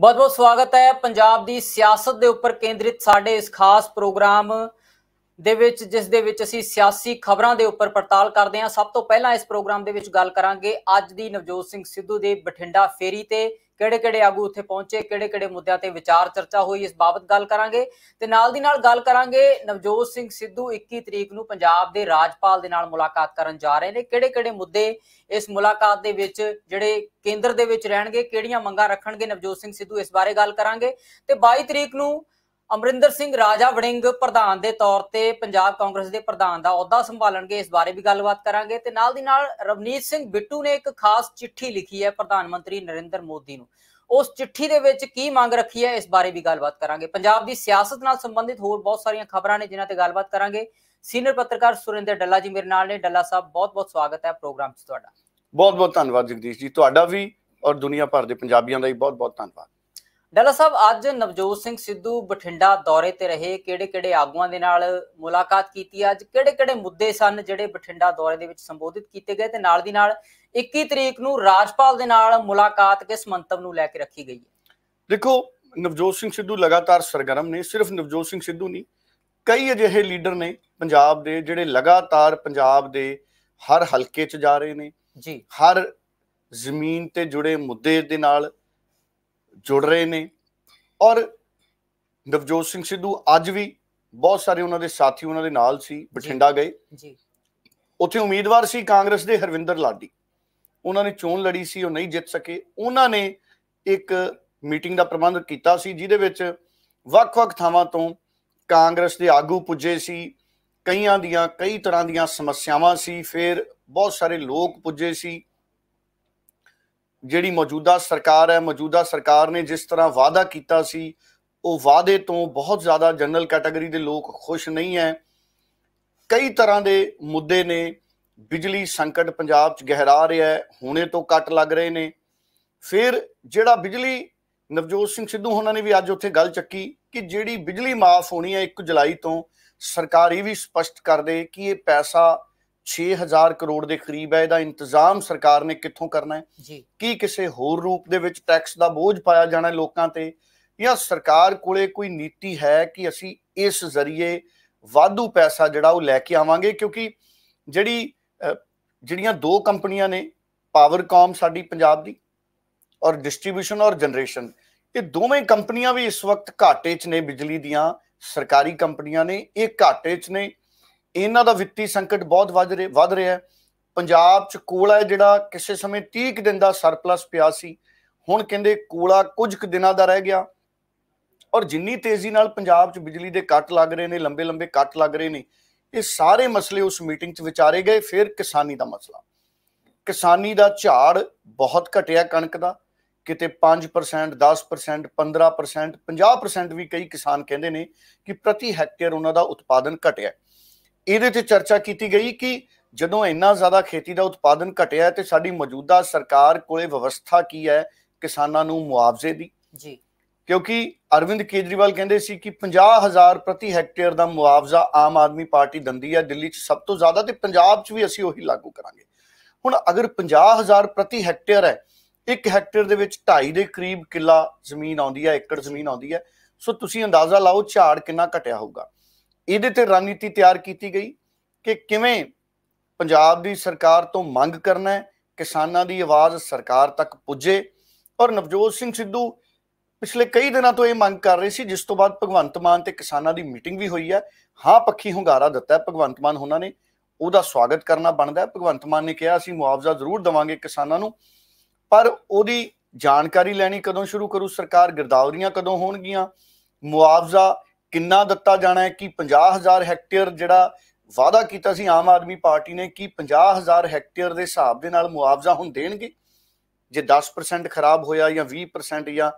ਬਹੁਤ-ਬਹੁਤ ਸਵਾਗਤ ਹੈ ਪੰਜਾਬ ਦੀ ਸਿਆਸਤ ਦੇ ਉੱਪਰ ਕੇਂਦਰਿਤ ਸਾਡੇ ਇਸ ਖਾਸ ਪ੍ਰੋਗਰਾਮ ਦੇ ਵਿੱਚ ਜਿਸ ਦੇ ਵਿੱਚ ਅਸੀਂ ਸਿਆਸੀ ਖਬਰਾਂ ਦੇ ਉੱਪਰ ਪੜਤਾਲ ਕਰਦੇ ਹਾਂ ਸਭ ਤੋਂ ਪਹਿਲਾਂ ਇਸ ਪ੍ਰੋਗਰਾਮ ਦੇ ਵਿੱਚ ਗੱਲ ਕਰਾਂਗੇ ਅੱਜ ਦੀ ਨਵਜੋਤ ਸਿੰਘ ਸਿੱਧੂ ਦੇ ਬਠਿੰਡਾ ਫੇਰੀ ਤੇ ਕਿਹੜੇ-ਕਿਹੜੇ ਆਗੂ ਉੱਥੇ ਪਹੁੰਚੇ ਕਿਹੜੇ-ਕਿਹੜੇ ਮੁੱਦਿਆਂ ਤੇ ਵਿਚਾਰ ਚਰਚਾ ਹੋਈ ਇਸ ਬਾਬਤ ਗੱਲ ਕਰਾਂਗੇ ਤੇ ਨਾਲ ਦੀ ਨਾਲ ਗੱਲ ਕਰਾਂਗੇ ਨਵਜੋਤ ਸਿੰਘ ਸਿੱਧੂ 21 ਤਰੀਕ ਨੂੰ ਪੰਜਾਬ ਦੇ ਰਾਜਪਾਲ ਦੇ ਨਾਲ ਮੁਲਾਕਾਤ ਕਰਨ ਜਾ ਰਹੇ ਨੇ ਕਿਹੜੇ-ਕਿਹੜੇ ਮੁੱਦੇ ਇਸ ਮੁਲਾਕਾਤ ਦੇ ਵਿੱਚ ਜਿਹੜੇ ਕੇਂਦਰ ਦੇ ਵਿੱਚ ਰਹਿਣਗੇ ਕਿਹੜੀਆਂ ਮੰਗਾਂ ਰੱਖਣਗੇ ਨਵਜੋਤ ਸਿੰਘ ਸਿੱਧੂ ਇਸ ਬਾਰੇ ਗੱਲ ਕਰਾਂਗੇ ਤੇ 22 ਤਰੀਕ ਨੂੰ ਅਮਰਿੰਦਰ ਸਿੰਘ ਰਾਜਾ ਵੜਿੰਗ ਪ੍ਰਧਾਨ ਦੇ ਤੌਰ ਤੇ ਪੰਜਾਬ ਕਾਂਗਰਸ ਦੇ ਪ੍ਰਧਾਨ ਦਾ ਅਹੁਦਾ ਸੰਭਾਲਣਗੇ ਇਸ ਬਾਰੇ ਵੀ ਗੱਲਬਾਤ ਕਰਾਂਗੇ ਤੇ ਨਾਲ ਦੀ ਨਾਲ ਰਵਨੀਤ ਸਿੰਘ ਬਿੱਟੂ ਨੇ ਇੱਕ ਖਾਸ ਚਿੱਠੀ ਲਿਖੀ ਹੈ ਪ੍ਰਧਾਨ ਮੰਤਰੀ ਨਰਿੰਦਰ ਮੋਦੀ ਨੂੰ ਉਸ ਚਿੱਠੀ ਦੇ ਵਿੱਚ ਕੀ ਮੰਗ ਰੱਖੀ ਹੈ ਇਸ ਬਾਰੇ ਵੀ ਗੱਲਬਾਤ ਕਰਾਂਗੇ ਪੰਜਾਬ ਦੀ ਸਿਆਸਤ ਨਾਲ ਸੰਬੰਧਿਤ ਹੋਰ ਬਹੁਤ ਸਾਰੀਆਂ ਖਬਰਾਂ ਨੇ ਜਿਨ੍ਹਾਂ ਤੇ ਗੱਲਬਾਤ ਕਰਾਂਗੇ ਸੀਨੀਅਰ ਪੱਤਰਕਾਰ ਸੁਰਿੰਦਰ ਡੱਲਾ ਜੀ ਮੇਰੇ ਨਾਲ ਨੇ ਡੱਲਾ ਸਾਹਿਬ ਬਹੁਤ-ਬਹੁਤ ਸਵਾਗਤ ਹੈ ਪ੍ਰੋਗਰਾਮ 'ਚ ਤੁਹਾਡਾ ਬਹੁਤ-ਬਹੁਤ ਧੰਨਵਾਦ ਜਗਦੀਸ਼ ਜੀ ਤੁਹਾਡਾ ਵੀ ਔਰ ਦੁਨੀਆ ਭਰ ਦੇ ਪੰਜਾਬੀਆਂ ਦਾ ਵੀ ਬਹੁਤ-ਬਹੁਤ ਧੰਨਵਾਦ ਡੱਲਾ ਸਾਹਿਬ ਅੱਜ ਨਵਜੋਤ ਸਿੰਘ ਸਿੱਧੂ ਬਠਿੰਡਾ ਦੌਰੇ ਤੇ ਰਹੇ ਕਿਹੜੇ-ਕਿਹੜੇ ਆਗੂਆਂ ਦੇ ਨਾਲ ਮੁਲਾਕਾਤ ਕੀਤੀ ਅੱਜ ਕਿਹੜੇ-ਕਿਹੜੇ ਮੁੱਦੇ ਸਨ ਜਿਹੜੇ ਬਠਿੰਡਾ ਦੌਰੇ ਦੇ ਵਿੱਚ ਸੰਬੋਧਿਤ ਕੀਤੇ ਗਏ ਤੇ ਨਾਲ ਦੀ ਨਾਲ 21 ਤਰੀਕ ਨੂੰ ਰਾਜਪਾਲ ਦੇ ਨਾਲ ਮੁਲਾਕਾਤ ਕਿਸ ਮੰਤਵ ਨੂੰ ਲੈ ਕੇ ਰੱਖੀ ਗਈ ਹੈ ਦੇਖੋ ਨਵਜੋਤ ਸਿੰਘ ਸਿੱਧੂ ਲਗਾਤਾਰ ਸਰਗਰਮ ਨੇ ਸਿਰਫ ਨਵਜੋਤ ਸਿੰਘ ਸਿੱਧੂ ਨਹੀਂ ਕਈ ਅਜਿਹੇ ਲੀਡਰ ਨੇ ਪੰਜਾਬ ਦੇ ਜਿਹੜੇ ਲਗਾਤਾਰ ਪੰਜਾਬ ਦੇ ਹਰ ਹਲਕੇ 'ਚ ਜਾ ਰਹੇ ਨੇ ਜੀ ਹਰ ਜ਼ਮੀਨ ਤੇ ਜੁੜੇ ਮੁੱਦੇ ਦੇ ਨਾਲ ਜੁੜ ਰਹੇ ਨੇ ਔਰ ਨਵਜੋਤ ਸਿੰਘ ਸਿੱਧੂ ਅੱਜ ਵੀ ਬਹੁਤ ਸਾਰੇ ਉਹਨਾਂ ਦੇ ਸਾਥੀ ਉਹਨਾਂ ਦੇ ਨਾਲ ਸੀ ਬਠਿੰਡਾ ਗਏ ਜੀ ਉੱਥੇ ਉਮੀਦਵਾਰ ਸੀ ਕਾਂਗਰਸ ਦੇ ਹਰਵਿੰਦਰ ਲਾਡੀ ਉਹਨਾਂ ਨੇ ਚੋਣ ਲੜੀ ਸੀ ਉਹ ਨਹੀਂ ਜਿੱਤ ਸਕੇ ਉਹਨਾਂ ਨੇ ਇੱਕ ਮੀਟਿੰਗ ਦਾ ਪ੍ਰਬੰਧ ਕੀਤਾ ਸੀ ਜਿਹਦੇ ਵਿੱਚ ਵੱਖ-ਵੱਖ ਥਾਵਾਂ ਤੋਂ ਕਾਂਗਰਸ ਦੇ ਆਗੂ ਪੁੱਜੇ ਸੀ ਕਈਆਂ ਦੀਆਂ ਕਈ ਤਰ੍ਹਾਂ ਦੀਆਂ ਸਮੱਸਿਆਵਾਂ ਸੀ ਫਿਰ ਬਹੁਤ ਸਾਰੇ ਲੋਕ ਪੁੱਜੇ ਸੀ ਜਿਹੜੀ ਮੌਜੂਦਾ ਸਰਕਾਰ ਹੈ ਮੌਜੂਦਾ ਸਰਕਾਰ ਨੇ ਜਿਸ ਤਰ੍ਹਾਂ ਵਾਅਦਾ ਕੀਤਾ ਸੀ ਉਹ ਵਾਅਦੇ ਤੋਂ ਬਹੁਤ ਜ਼ਿਆਦਾ ਜਨਰਲ ਕੈਟਾਗਰੀ ਦੇ ਲੋਕ ਖੁਸ਼ ਨਹੀਂ ਹੈ ਕਈ ਤਰ੍ਹਾਂ ਦੇ ਮੁੱਦੇ ਨੇ ਬਿਜਲੀ ਸੰਕਟ ਪੰਜਾਬ 'ਚ ਗਹਿਰਾ ਰਿਹਾ ਹੈ ਹੁਣੇ ਤੋਂ ਕੱਟ ਲੱਗ ਰਹੇ ਨੇ ਫਿਰ ਜਿਹੜਾ ਬਿਜਲੀ ਨਵਜੋਤ ਸਿੰਘ ਸਿੱਧੂ ਉਹਨਾਂ ਨੇ ਵੀ ਅੱਜ ਉੱਥੇ ਗੱਲ ਚੱਕੀ ਕਿ ਜਿਹੜੀ ਬਿਜਲੀ ਮਾਫ ਹੋਣੀ ਹੈ 1 ਜੁਲਾਈ ਤੋਂ ਸਰਕਾਰ ਇਹ ਵੀ ਸਪਸ਼ਟ ਕਰ ਦੇ ਕਿ ਇਹ ਪੈਸਾ 6000 ਕਰੋੜ ਦੇ ਕਰੀਬ ਹੈ ਇਹਦਾ ਇੰਤਜ਼ਾਮ ਸਰਕਾਰ ਨੇ ਕਿੱਥੋਂ ਕਰਨਾ ਹੈ ਜੀ ਕੀ ਕਿਸੇ ਹੋਰ ਰੂਪ ਦੇ ਵਿੱਚ ਟੈਕਸ ਦਾ ਬੋਝ ਪਾਇਆ ਜਾਣਾ ਹੈ ਲੋਕਾਂ ਤੇ ਜਾਂ ਸਰਕਾਰ ਕੋਲੇ ਕੋਈ ਨੀਤੀ ਹੈ ਕਿ ਅਸੀਂ ਇਸ ਜ਼ਰੀਏ ਵਾਧੂ ਪੈਸਾ ਜਿਹੜਾ ਉਹ ਲੈ ਕੇ ਆਵਾਂਗੇ ਕਿਉਂਕਿ ਜਿਹੜੀ ਜਿਹੜੀਆਂ ਦੋ ਕੰਪਨੀਆਂ ਨੇ ਪਾਵਰਕਾਮ ਸਾਡੀ ਪੰਜਾਬ ਦੀ ਔਰ ਡਿਸਟ੍ਰੀਬਿਊਸ਼ਨ ਔਰ ਜਨਰੇਸ਼ਨ ਇਹ ਦੋਵੇਂ ਕੰਪਨੀਆਂ ਵੀ ਇਸ ਵਕਤ ਘਾਟੇ 'ਚ ਨੇ ਬਿਜਲੀ ਦੀਆਂ ਸਰਕਾਰੀ ਕੰਪਨੀਆਂ ਨੇ ਇਹ ਘਾਟੇ 'ਚ ਨੇ ਇਹਨਾਂ ਦਾ ਵਿੱਤੀ ਸੰਕਟ ਬਹੁਤ ਵੱਧ ਰਿਹਾ ਵੱਧ ਰਿਹਾ ਪੰਜਾਬ 'ਚ ਕੋਲਾ ਜਿਹੜਾ ਕਿਸੇ ਸਮੇਂ 30 ਦਿਨ ਦਾ ਸਰਪਲਸ ਪਿਆ ਸੀ ਹੁਣ ਕਹਿੰਦੇ ਕੋਲਾ ਕੁਝ ਕੁ ਦਿਨਾਂ ਦਾ ਰਹਿ ਗਿਆ ਔਰ ਜਿੰਨੀ ਤੇਜ਼ੀ ਨਾਲ ਪੰਜਾਬ 'ਚ ਬਿਜਲੀ ਦੇ ਕੱਟ ਲੱਗ ਰਹੇ ਨੇ ਲੰਬੇ ਲੰਬੇ ਕੱਟ ਲੱਗ ਰਹੇ ਨੇ ਇਹ ਸਾਰੇ ਮਸਲੇ ਉਸ ਮੀਟਿੰਗ 'ਚ ਵਿਚਾਰੇ ਗਏ ਫਿਰ ਕਿਸਾਨੀ ਦਾ ਮਸਲਾ ਕਿਸਾਨੀ ਦਾ ਝਾੜ ਬਹੁਤ ਘਟਿਆ ਕਣਕ ਦਾ ਕਿਤੇ 5% 10% 15% 50% ਵੀ ਕਈ ਕਿਸਾਨ ਕਹਿੰਦੇ ਨੇ ਕਿ ਪ੍ਰਤੀ ਹੈਕਟੇਅਰ ਉਹਨਾਂ ਦਾ ਉਤਪਾਦਨ ਘਟਿਆ ਇਹਦੇ ਤੇ ਚਰਚਾ ਕੀਤੀ ਗਈ ਕਿ ਜਦੋਂ ਇੰਨਾ ਜ਼ਿਆਦਾ ਖੇਤੀ ਦਾ ਉਤਪਾਦਨ ਘਟਿਆ ਤੇ ਸਾਡੀ ਮੌਜੂਦਾ ਸਰਕਾਰ ਕੋਲੇ ਵਿਵਸਥਾ ਕੀ ਹੈ ਕਿਸਾਨਾਂ ਨੂੰ ਮੁਆਵਜ਼ੇ ਦੀ ਜੀ ਕਿਉਂਕਿ ਅਰਵਿੰਦ ਕੇਜਰੀਵਾਲ ਕਹਿੰਦੇ ਸੀ ਕਿ 50000 ਪ੍ਰਤੀ ਹੈਕਟੇਅਰ ਦਾ ਮੁਆਵਜ਼ਾ ਆਮ ਆਦਮੀ ਪਾਰਟੀ ਦਿੰਦੀ ਹੈ ਦਿੱਲੀ 'ਚ ਸਭ ਤੋਂ ਜ਼ਿਆਦਾ ਤੇ ਪੰਜਾਬ 'ਚ ਵੀ ਅਸੀਂ ਉਹੀ ਲਾਗੂ ਕਰਾਂਗੇ ਹੁਣ ਅਗਰ 50000 ਪ੍ਰਤੀ ਹੈਕਟੇਅਰ ਹੈ ਇੱਕ ਹੈਕਟੇਅਰ ਦੇ ਵਿੱਚ 2.5 ਦੇ ਕਰੀਬ ਕਿੱਲਾ ਜ਼ਮੀਨ ਆਉਂਦੀ ਹੈ ਏਕੜ ਜ਼ਮੀਨ ਆਉਂਦੀ ਹੈ ਸੋ ਤੁਸੀਂ ਅੰਦਾਜ਼ਾ ਲਾਓ ਝਾੜ ਕਿੰਨਾ ਘਟਿਆ ਹੋਊਗਾ ਇਹਦੇ ਤੇ ਰਣਨੀਤੀ ਤਿਆਰ ਕੀਤੀ ਗਈ ਕਿ ਕਿਵੇਂ ਪੰਜਾਬ ਦੀ ਸਰਕਾਰ ਤੋਂ ਮੰਗ ਕਰਨਾ ਹੈ ਕਿਸਾਨਾਂ ਦੀ ਆਵਾਜ਼ ਸਰਕਾਰ ਤੱਕ ਪੁੱਜੇ ਔਰ ਨਵਜੋਤ ਸਿੰਘ ਸਿੱਧੂ ਪਿਛਲੇ ਕਈ ਦਿਨਾਂ ਤੋਂ ਇਹ ਮੰਗ ਕਰ ਰਹੇ ਸੀ ਜਿਸ ਤੋਂ ਬਾਅਦ ਭਗਵੰਤ ਮਾਨ ਤੇ ਕਿਸਾਨਾਂ ਦੀ ਮੀਟਿੰਗ ਵੀ ਹੋਈ ਹੈ ਹਾਂ ਪੱਖੀ ਹੁੰਗਾਰਾ ਦਿੱਤਾ ਭਗਵੰਤ ਮਾਨ ਉਹਨਾਂ ਨੇ ਉਹਦਾ ਸਵਾਗਤ ਕਰਨਾ ਬਣਦਾ ਭਗਵੰਤ ਮਾਨ ਨੇ ਕਿਹਾ ਅਸੀਂ ਮੁਆਵਜ਼ਾ ਜ਼ਰੂਰ ਦਵਾਂਗੇ ਕਿਸਾਨਾਂ ਨੂੰ ਪਰ ਉਹਦੀ ਜਾਣਕਾਰੀ ਲੈਣੀ ਕਦੋਂ ਸ਼ੁਰੂ ਕਰੂ ਸਰਕਾਰ ਗਿਰਦਾਵਰੀਆਂ ਕਦੋਂ ਹੋਣਗੀਆਂ ਮੁਆਵਜ਼ਾ ਕਿੰਨਾ ਦਿੱਤਾ ਜਾਣਾ ਹੈ ਕਿ 50000 ਹੈਕਟੇਅਰ ਜਿਹੜਾ ਵਾਦਾ ਕੀਤਾ ਸੀ ਆਮ ਆਦਮੀ ਪਾਰਟੀ ਨੇ ਕਿ 50000 ਹੈਕਟੇਅਰ ਦੇ ਹਿਸਾਬ ਦੇ ਨਾਲ ਮੁਆਵਜ਼ਾ ਹੁਣ ਦੇਣਗੇ ਜੇ 10% ਖਰਾਬ ਹੋਇਆ ਜਾਂ 20% ਜਾਂ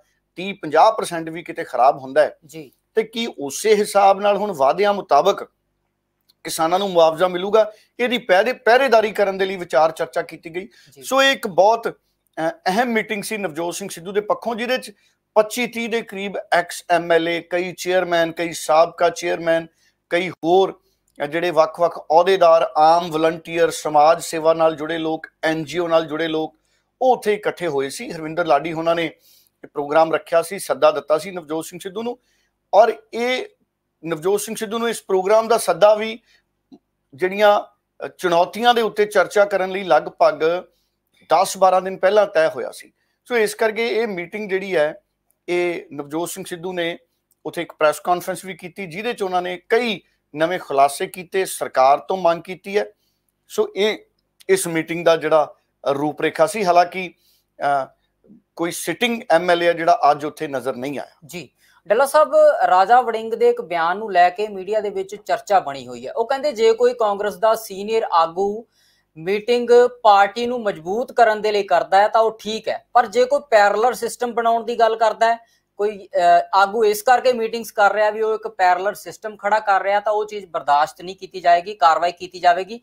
30 50% ਵੀ ਕਿਤੇ ਖਰਾਬ ਹੁੰਦਾ ਹੈ ਜੀ ਤੇ ਕੀ ਉਸੇ ਹਿਸਾਬ ਨਾਲ ਹੁਣ ਵਾਅਦਿਆਂ ਮੁਤਾਬਕ ਕਿਸਾਨਾਂ ਨੂੰ ਮੁਆਵਜ਼ਾ ਮਿਲੂਗਾ ਇਹਦੀ ਪਹਿਰੇ ਪਹਿਰੇਦਾਰੀ ਕਰਨ ਦੇ ਲਈ ਵਿਚਾਰ ਚਰਚਾ ਕੀਤੀ ਗਈ ਸੋ ਇਹ ਇੱਕ ਬਹੁਤ ਅਹਿਮ ਮੀਟਿੰਗ ਸੀ ਨਵਜੋਤ ਸਿੰਘ ਸਿੱਧੂ ਦੇ ਪੱਖੋਂ ਜਿਹਦੇ 'ਚ 25 30 ਦੇ ਕਰੀਬ ਐਕਸ ਐਮਐਲਏ ਕਈ ਚੇਅਰਮੈਨ ਕਈ ਸਾਬਕਾ ਚੇਅਰਮੈਨ ਕਈ ਹੋਰ ਜਿਹੜੇ ਵੱਖ-ਵੱਖ ਅਹੁਦੇਦਾਰ ਆਮ ਵਲੰਟੀਅਰ ਸਮਾਜ ਸੇਵਾ ਨਾਲ ਜੁੜੇ ਲੋਕ ਐਨਜੀਓ ਨਾਲ ਜੁੜੇ ਲੋਕ ਉਹ ਉੱਥੇ ਇਕੱਠੇ ਹੋਏ ਸੀ ਹਰਵਿੰਦਰ ਲਾਡੀ ਉਹਨਾਂ ਨੇ ਪ੍ਰੋਗਰਾਮ ਰੱਖਿਆ ਸੀ ਸੱਦਾ ਦਿੱਤਾ ਸੀ ਨਵਜੋਤ ਸਿੰਘ ਸਿੱਧੂ ਨੂੰ ਔਰ ਇਹ ਨਵਜੋਤ ਸਿੰਘ ਸਿੱਧੂ ਨੂੰ ਇਸ ਪ੍ਰੋਗਰਾਮ ਦਾ ਸੱਦਾ ਵੀ ਜਿਹੜੀਆਂ ਚੁਣੌਤੀਆਂ ਦੇ ਉੱਤੇ ਚਰਚਾ ਕਰਨ ਲਈ ਲਗਭਗ 10-12 ਦਿਨ ਪਹਿਲਾਂ ਤੈਅ ਹੋਇਆ ਸੀ ਸੋ ਇਸ ਕਰਕੇ ਇਹ ਮੀਟਿੰਗ ਜਿਹੜੀ ਹੈ ਇਹ ਨਵਜੋਤ ਸਿੰਘ ਸਿੱਧੂ ਨੇ ਉਥੇ ਇੱਕ ਪ੍ਰੈਸ ਕਾਨਫਰੰਸ ਵੀ ਕੀਤੀ ਜਿਹਦੇ 'ਚ ਉਹਨਾਂ ਨੇ ਕਈ ਨਵੇਂ ਖੁਲਾਸੇ ਕੀਤੇ ਸਰਕਾਰ ਤੋਂ ਮੰਗ ਕੀਤੀ ਹੈ ਸੋ ਇਹ ਇਸ ਮੀਟਿੰਗ ਦਾ ਜਿਹੜਾ ਰੂਪਰੇਖਾ ਸੀ ਹਾਲਾਂਕਿ ਕੋਈ ਸਿਟਿੰਗ ਐਮਐਲਏ ਜਿਹੜਾ ਅੱਜ ਉੱਥੇ ਨਜ਼ਰ ਨਹੀਂ ਆਇਆ ਜੀ ਡੱਲਾ ਸਾਹਿਬ ਰਾਜਾ ਵੜਿੰਗ ਦੇ ਇੱਕ ਬਿਆਨ ਨੂੰ ਲੈ ਕੇ ਮੀਡੀਆ ਦੇ ਵਿੱਚ ਚਰਚਾ ਬਣੀ ਹੋਈ ਹੈ ਉਹ ਕਹਿੰਦੇ ਜੇ ਕੋਈ ਕਾਂਗਰਸ ਦਾ ਸੀਨੀਅਰ ਆਗੂ ਮੀਟਿੰਗ ਪਾਰਟੀ ਨੂੰ ਮਜ਼ਬੂਤ ਕਰਨ ਦੇ ਲਈ ਕਰਦਾ ਹੈ ਤਾਂ ਉਹ ਠੀਕ ਹੈ ਪਰ ਜੇ ਕੋਈ ਪੈਰਲਰ ਸਿਸਟਮ ਬਣਾਉਣ ਦੀ ਗੱਲ ਕਰਦਾ ਹੈ ਕੋਈ ਆਗੂ ਇਸ ਕਰਕੇ ਮੀਟਿੰਗਸ ਕਰ ਰਿਹਾ ਵੀ ਉਹ ਇੱਕ ਪੈਰਲਰ ਸਿਸਟਮ ਖੜਾ ਕਰ ਰਿਹਾ ਤਾਂ ਉਹ ਚੀਜ਼ ਬਰਦਾਸ਼ਤ ਨਹੀਂ ਕੀਤੀ ਜਾਏਗੀ ਕਾਰਵਾਈ ਕੀਤੀ ਜਾਵੇਗੀ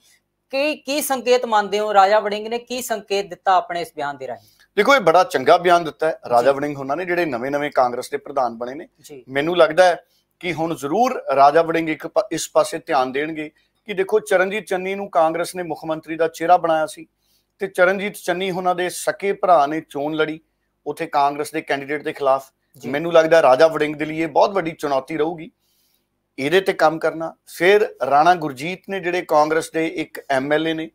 ਕੀ ਕੀ ਸੰਕੇਤ ਮੰਨਦੇ ਹੋ ਰਾਜਾ ਵੜਿੰਗ ਨੇ ਕੀ ਸੰਕੇਤ ਦਿੱਤਾ ਆਪਣੇ ਇਸ ਬਿਆਨ ਦੇ ਰਾਹੀਂ ਦੇਖੋ ਇਹ ਬੜਾ ਚੰਗਾ ਬਿਆਨ ਦਿੱਤਾ ਹੈ ਰਾਜਾ ਵੜਿੰਗ ਉਹਨਾਂ ਨੇ ਜਿਹੜੇ ਨਵੇਂ-ਨਵੇਂ ਕਾਂਗਰਸ ਦੇ ਪ੍ਰਧਾਨ ਬਣੇ ਨੇ ਮੈਨੂੰ ਲੱਗਦਾ ਹੈ ਕਿ ਹੁਣ ਜ਼ਰੂਰ ਰਾਜਾ ਵੜਿੰਗ ਇੱਕ ਇਸ ਪਾਸੇ ਧਿਆਨ ਦੇਣਗੇ ਕਿ ਦੇਖੋ ਚਰਨਜੀਤ ਚੰਨੀ ਨੂੰ ਕਾਂਗਰਸ ਨੇ ਮੁੱਖ ਮੰਤਰੀ ਦਾ ਚਿਹਰਾ ਬਣਾਇਆ ਸੀ ਤੇ ਚਰਨਜੀਤ ਚੰਨੀ ਉਹਨਾਂ ਦੇ ਸਕੇ ਭਰਾ ਨੇ ਚੋਣ ਲੜੀ ਉਥੇ ਕਾਂਗਰਸ ਦੇ ਕੈਂਡੀਡੇਟ ਦੇ ਖਿਲਾਫ ਮੈਨੂੰ ਲੱਗਦਾ ਰਾਜਾ ਵੜਿੰਗ ਦੇ ਲਈ ਇਹ ਬਹੁਤ ਵੱਡੀ ਚੁਣੌਤੀ ਰਹੂਗੀ ਇਹਦੇ ਤੇ ਕੰਮ ਕਰਨਾ ਫਿਰ ਰਾਣਾ ਗੁਰਜੀਤ ਨੇ ਜਿਹੜੇ ਕਾਂਗਰਸ ਦੇ ਇੱਕ ਐਮਐਲਏ ਨੇ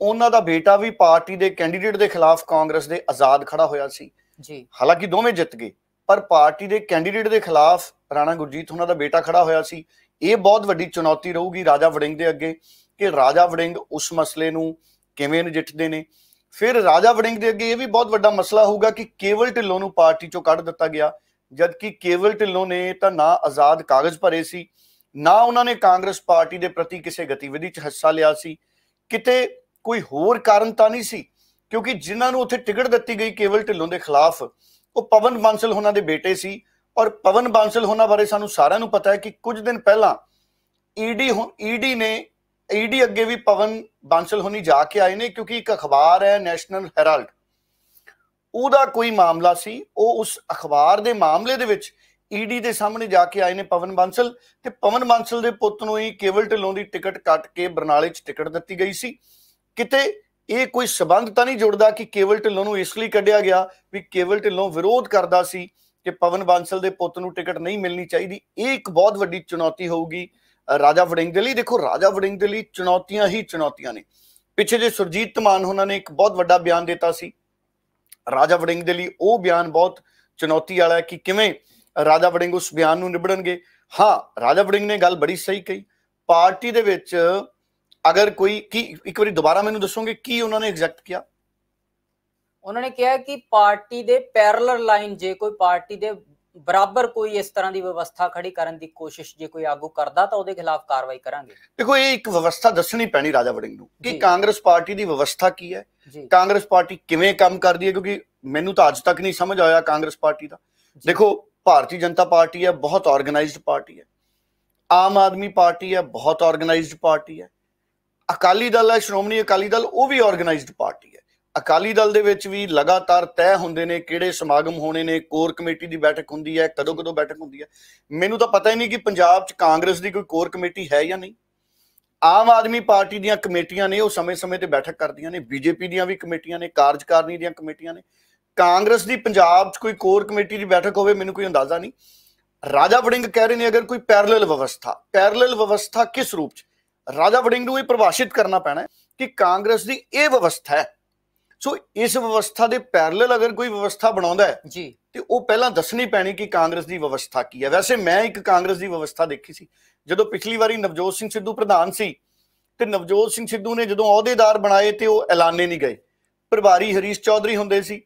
ਉਹਨਾਂ ਦਾ ਬੇਟਾ ਵੀ ਪਾਰਟੀ ਦੇ ਕੈਂਡੀਡੇਟ ਦੇ ਖਿਲਾਫ ਕਾਂਗਰਸ ਦੇ ਆਜ਼ਾਦ ਖੜਾ ਹੋਇਆ ਸੀ ਜੀ ਹਾਲਾਂਕਿ ਦੋਵੇਂ ਜਿੱਤ ਗਏ ਪਰ ਪਾਰਟੀ ਦੇ ਕੈਂਡੀਡੇਟ ਦੇ ਖਿਲਾਫ ਰਾਣਾ ਗੁਰਜੀਤ ਉਹਨਾਂ ਦਾ ਬੇਟਾ ਖੜਾ ਹੋਇਆ ਸੀ ਇਹ ਬਹੁਤ ਵੱਡੀ ਚੁਣੌਤੀ ਰਹੂਗੀ ਰਾਜਾ ਵੜਿੰਗ ਦੇ ਅੱਗੇ ਕਿ ਰਾਜਾ ਵੜਿੰਗ ਉਸ ਮਸਲੇ ਨੂੰ ਕਿਵੇਂ ਨਜਿੱਠਦੇ ਨੇ ਫਿਰ ਰਾਜਾ ਵੜਿੰਗ ਦੇ ਅੱਗੇ ਇਹ ਵੀ ਬਹੁਤ ਵੱਡਾ ਮਸਲਾ ਹੋਊਗਾ ਕਿ ਕੇਵਲ ਢਿੱਲੋਂ ਨੂੰ ਪਾਰਟੀ ਚੋਂ ਕੱਢ ਦਿੱਤਾ ਗਿਆ ਜਦਕਿ ਕੇਵਲ ਢਿੱਲੋਂ ਨੇ ਤਾਂ ਨਾ ਆਜ਼ਾਦ ਕਾਗਜ਼ ਭਰੇ ਸੀ ਨਾ ਉਹਨਾਂ ਨੇ ਕਾਂਗਰਸ ਪਾਰਟੀ ਦੇ ਪ੍ਰਤੀ ਕਿਸੇ ਗਤੀਵਿਧੀ 'ਚ ਹਿੱਸਾ ਲਿਆ ਸੀ ਕਿਤੇ ਕੋਈ ਹੋਰ ਕਾਰਨ ਤਾਂ ਨਹੀਂ ਸੀ ਕਿਉਂਕਿ ਜਿਨ੍ਹਾਂ ਨੂੰ ਉੱਥੇ ਟਿਕਟ ਦਿੱਤੀ ਗਈ ਕੇਵਲ ਢਿੱਲੋਂ ਦੇ ਖਿਲਾਫ ਉਹ ਪਵਨ ਬਾਂਸਲ ਉਹਨਾਂ ਦੇ ਬੇਟੇ ਸੀ ਔਰ ਪਵਨ ਬਾਂਸਲ ਹੋਣਾ ਬਾਰੇ ਸਾਨੂੰ ਸਾਰਿਆਂ ਨੂੰ ਪਤਾ ਹੈ ਕਿ ਕੁਝ ਦਿਨ ਪਹਿਲਾਂ ਈਡੀ ਈਡੀ ਨੇ ਈਡੀ ਅੱਗੇ ਵੀ ਪਵਨ ਬਾਂਸਲ ਹੋਣੀ ਜਾ ਕੇ ਆਏ ਨੇ ਕਿਉਂਕਿ ਇੱਕ ਅਖਬਾਰ ਹੈ ਨੈਸ਼ਨਲ ਹੈਰਾਲਡ ਉਹਦਾ ਕੋਈ ਮਾਮਲਾ ਸੀ ਉਹ ਉਸ ਅਖਬਾਰ ਦੇ ਮਾਮਲੇ ਦੇ ਵਿੱਚ ਈਡੀ ਦੇ ਸਾਹਮਣੇ ਜਾ ਕੇ ਆਏ ਨੇ ਪਵਨ ਬਾਂਸਲ ਤੇ ਪਵਨ ਬਾਂਸਲ ਦੇ ਪੁੱਤ ਨੂੰ ਹੀ ਕੇਵਲ ਢਿੱਲੋਂ ਦੀ ਟਿਕਟ ਕੱਟ ਕੇ ਬਰਨਾਲੇ 'ਚ ਟਿਕਟ ਦਿੱਤੀ ਗਈ ਸੀ ਕਿਤੇ ਇਹ ਕੋਈ ਸਬੰਧ ਤਾਂ ਨਹੀਂ ਜੁੜਦਾ ਕਿ ਕੇਵਲ ਢਿੱਲੋਂ ਨੂੰ ਇਸ ਲਈ ਕੱਢਿਆ ਗਿਆ ਵੀ ਕੇਵਲ ਢਿੱਲੋਂ ਵਿਰੋਧ ਕਰਦਾ ਸੀ ਕਿ ਪਵਨ ਬਾਂਸਲ ਦੇ ਪੁੱਤ ਨੂੰ ਟਿਕਟ ਨਹੀਂ ਮਿਲਣੀ ਚਾਹੀਦੀ ਇਹ ਇੱਕ ਬਹੁਤ ਵੱਡੀ ਚੁਣੌਤੀ ਹੋਊਗੀ ਰਾਜਾ ਵੜਿੰਗ ਦੇ ਲਈ ਦੇਖੋ ਰਾਜਾ ਵੜਿੰਗ ਦੇ ਲਈ ਚੁਣੌਤੀਆਂ ਹੀ ਚੁਣੌਤੀਆਂ ਨੇ ਪਿੱਛੇ ਜੇ ਸੁਰਜੀਤ ਧਮਾਨ ਉਹਨਾਂ ਨੇ ਇੱਕ ਬਹੁਤ ਵੱਡਾ ਬਿਆਨ ਦਿੱਤਾ ਸੀ ਰਾਜਾ ਵੜਿੰਗ ਦੇ ਲਈ ਉਹ ਬਿਆਨ ਬਹੁਤ ਚੁਣੌਤੀ ਵਾਲਾ ਹੈ ਕਿ ਕਿਵੇਂ ਰਾਜਾ ਵੜਿੰਗ ਉਸ ਬਿਆਨ ਨੂੰ ਨਿਭੜਨਗੇ ਹਾਂ ਰਾਜਾ ਵੜਿੰਗ ਨੇ ਗੱਲ ਬੜੀ ਸਹੀ ਕਹੀ ਪਾਰਟੀ ਦੇ ਵਿੱਚ ਅਗਰ ਕੋਈ ਕੀ ਇੱਕ ਵਾਰੀ ਦੁਬਾਰਾ ਮੈਨੂੰ ਦੱਸੋਗੇ ਕੀ ਉਹਨਾਂ ਨੇ ਐਗਜ਼ੈਕਟ ਕੀਤਾ ਉਹਨਾਂ ਨੇ ਕਿਹਾ ਕਿ ਪਾਰਟੀ ਦੇ ਪੈਰਲਲ ਲਾਈਨ ਜੇ ਕੋਈ ਪਾਰਟੀ ਦੇ ਬਰਾਬਰ ਕੋਈ ਇਸ ਤਰ੍ਹਾਂ ਦੀ ਵਿਵਸਥਾ ਖੜੀ ਕਰਨ ਦੀ ਕੋਸ਼ਿਸ਼ ਜੇ ਕੋਈ ਆਗੂ ਕਰਦਾ ਤਾਂ ਉਹਦੇ ਖਿਲਾਫ ਕਾਰਵਾਈ ਕਰਾਂਗੇ ਦੇਖੋ ਇਹ ਇੱਕ ਵਿਵਸਥਾ ਦੱਸਣੀ ਪੈਣੀ ਰਾਜਾ ਵੜਿੰਗ ਨੂੰ ਕਿ ਕਾਂਗਰਸ ਪਾਰਟੀ ਦੀ ਵਿਵਸਥਾ ਕੀ ਹੈ ਕਾਂਗਰਸ ਪਾਰਟੀ ਕਿਵੇਂ ਕੰਮ ਕਰਦੀ ਹੈ ਕਿਉਂਕਿ ਮੈਨੂੰ ਤਾਂ ਅੱਜ ਤੱਕ ਨਹੀਂ ਸਮਝ ਆਇਆ ਕਾਂਗਰਸ ਪਾਰਟੀ ਦਾ ਦੇਖੋ ਭਾਰਤੀ ਜਨਤਾ ਪਾਰਟੀ ਹੈ ਬਹੁਤ ਆਰਗੇਨਾਈਜ਼ਡ ਪਾਰਟੀ ਹੈ ਆਮ ਆਦਮੀ ਪਾਰਟੀ ਹੈ ਬਹੁਤ ਆਰਗੇਨਾਈਜ਼ਡ ਪਾਰਟੀ ਹੈ ਅਕਾਲੀ ਦਲ ਹੈ ਸ਼੍ਰੋਮਣੀ ਅਕਾਲੀ ਦਲ ਉਹ ਵੀ ਆਰਗੇਨਾਈਜ਼ਡ ਪਾਰਟੀ ਅਕਾਲੀ ਦਲ ਦੇ ਵਿੱਚ ਵੀ ਲਗਾਤਾਰ ਤੈਅ ਹੁੰਦੇ ਨੇ ਕਿਹੜੇ ਸਮਾਗਮ ਹੋਣੇ ਨੇ ਕੋਰ ਕਮੇਟੀ ਦੀ ਬੈਠਕ ਹੁੰਦੀ ਹੈ ਕਦੋਂ ਕਦੋਂ ਬੈਠਕ ਹੁੰਦੀ ਹੈ ਮੈਨੂੰ ਤਾਂ ਪਤਾ ਹੀ ਨਹੀਂ ਕਿ ਪੰਜਾਬ 'ਚ ਕਾਂਗਰਸ ਦੀ ਕੋਈ ਕੋਰ ਕਮੇਟੀ ਹੈ ਜਾਂ ਨਹੀਂ ਆਮ ਆਦਮੀ ਪਾਰਟੀ ਦੀਆਂ ਕਮੇਟੀਆਂ ਨੇ ਉਹ ਸਮੇਂ-ਸਮੇਂ ਤੇ ਬੈਠਕ ਕਰਦੀਆਂ ਨੇ ਬੀਜੇਪੀ ਦੀਆਂ ਵੀ ਕਮੇਟੀਆਂ ਨੇ ਕਾਰਜਕਾਰਨੀ ਦੀਆਂ ਕਮੇਟੀਆਂ ਨੇ ਕਾਂਗਰਸ ਦੀ ਪੰਜਾਬ 'ਚ ਕੋਈ ਕੋਰ ਕਮੇਟੀ ਦੀ ਬੈਠਕ ਹੋਵੇ ਮੈਨੂੰ ਕੋਈ ਅੰਦਾਜ਼ਾ ਨਹੀਂ ਰਾਜਾ ਵੜਿੰਗ ਕਹਿ ਰਹੇ ਨੇ ਅਗਰ ਕੋਈ ਪੈਰਲਲ ਵਿਵਸਥਾ ਪੈਰਲਲ ਵਿਵਸਥਾ ਕਿਸ ਰੂਪ 'ਚ ਰਾਜਾ ਵੜਿੰਗ ਨੂੰ ਇਹ ਪ੍ਰਵਾਸ਼ਿਤ ਕਰਨਾ ਪੈਣਾ ਕਿ ਕਾਂਗਰਸ ਦੀ ਇਹ ਵਿਵਸਥਾ ਹੈ ਸੋ ਇਸ ਵਿਵਸਥਾ ਦੇ ਪੈਰਲਲ ਅਗਰ ਕੋਈ ਵਿਵਸਥਾ ਬਣਾਉਂਦਾ ਹੈ ਜੀ ਤੇ ਉਹ ਪਹਿਲਾਂ ਦੱਸਣੀ ਪੈਣੀ ਕਿ ਕਾਂਗਰਸ ਦੀ ਵਿਵਸਥਾ ਕੀ ਹੈ ਵੈਸੇ ਮੈਂ ਇੱਕ ਕਾਂਗਰਸ ਦੀ ਵਿਵਸਥਾ ਦੇਖੀ ਸੀ ਜਦੋਂ ਪਿਛਲੀ ਵਾਰੀ ਨਵਜੋਤ ਸਿੰਘ ਸਿੱਧੂ ਪ੍ਰਧਾਨ ਸੀ ਤੇ ਨਵਜੋਤ ਸਿੰਘ ਸਿੱਧੂ ਨੇ ਜਦੋਂ ਅਹੁਦੇਦਾਰ ਬਣਾਏ ਤੇ ਉਹ ਐਲਾਨੇ ਨਹੀਂ ਗਏ ਪ੍ਰਭਾਰੀ ਹਰੀਸ਼ ਚੌਧਰੀ ਹੁੰਦੇ ਸੀ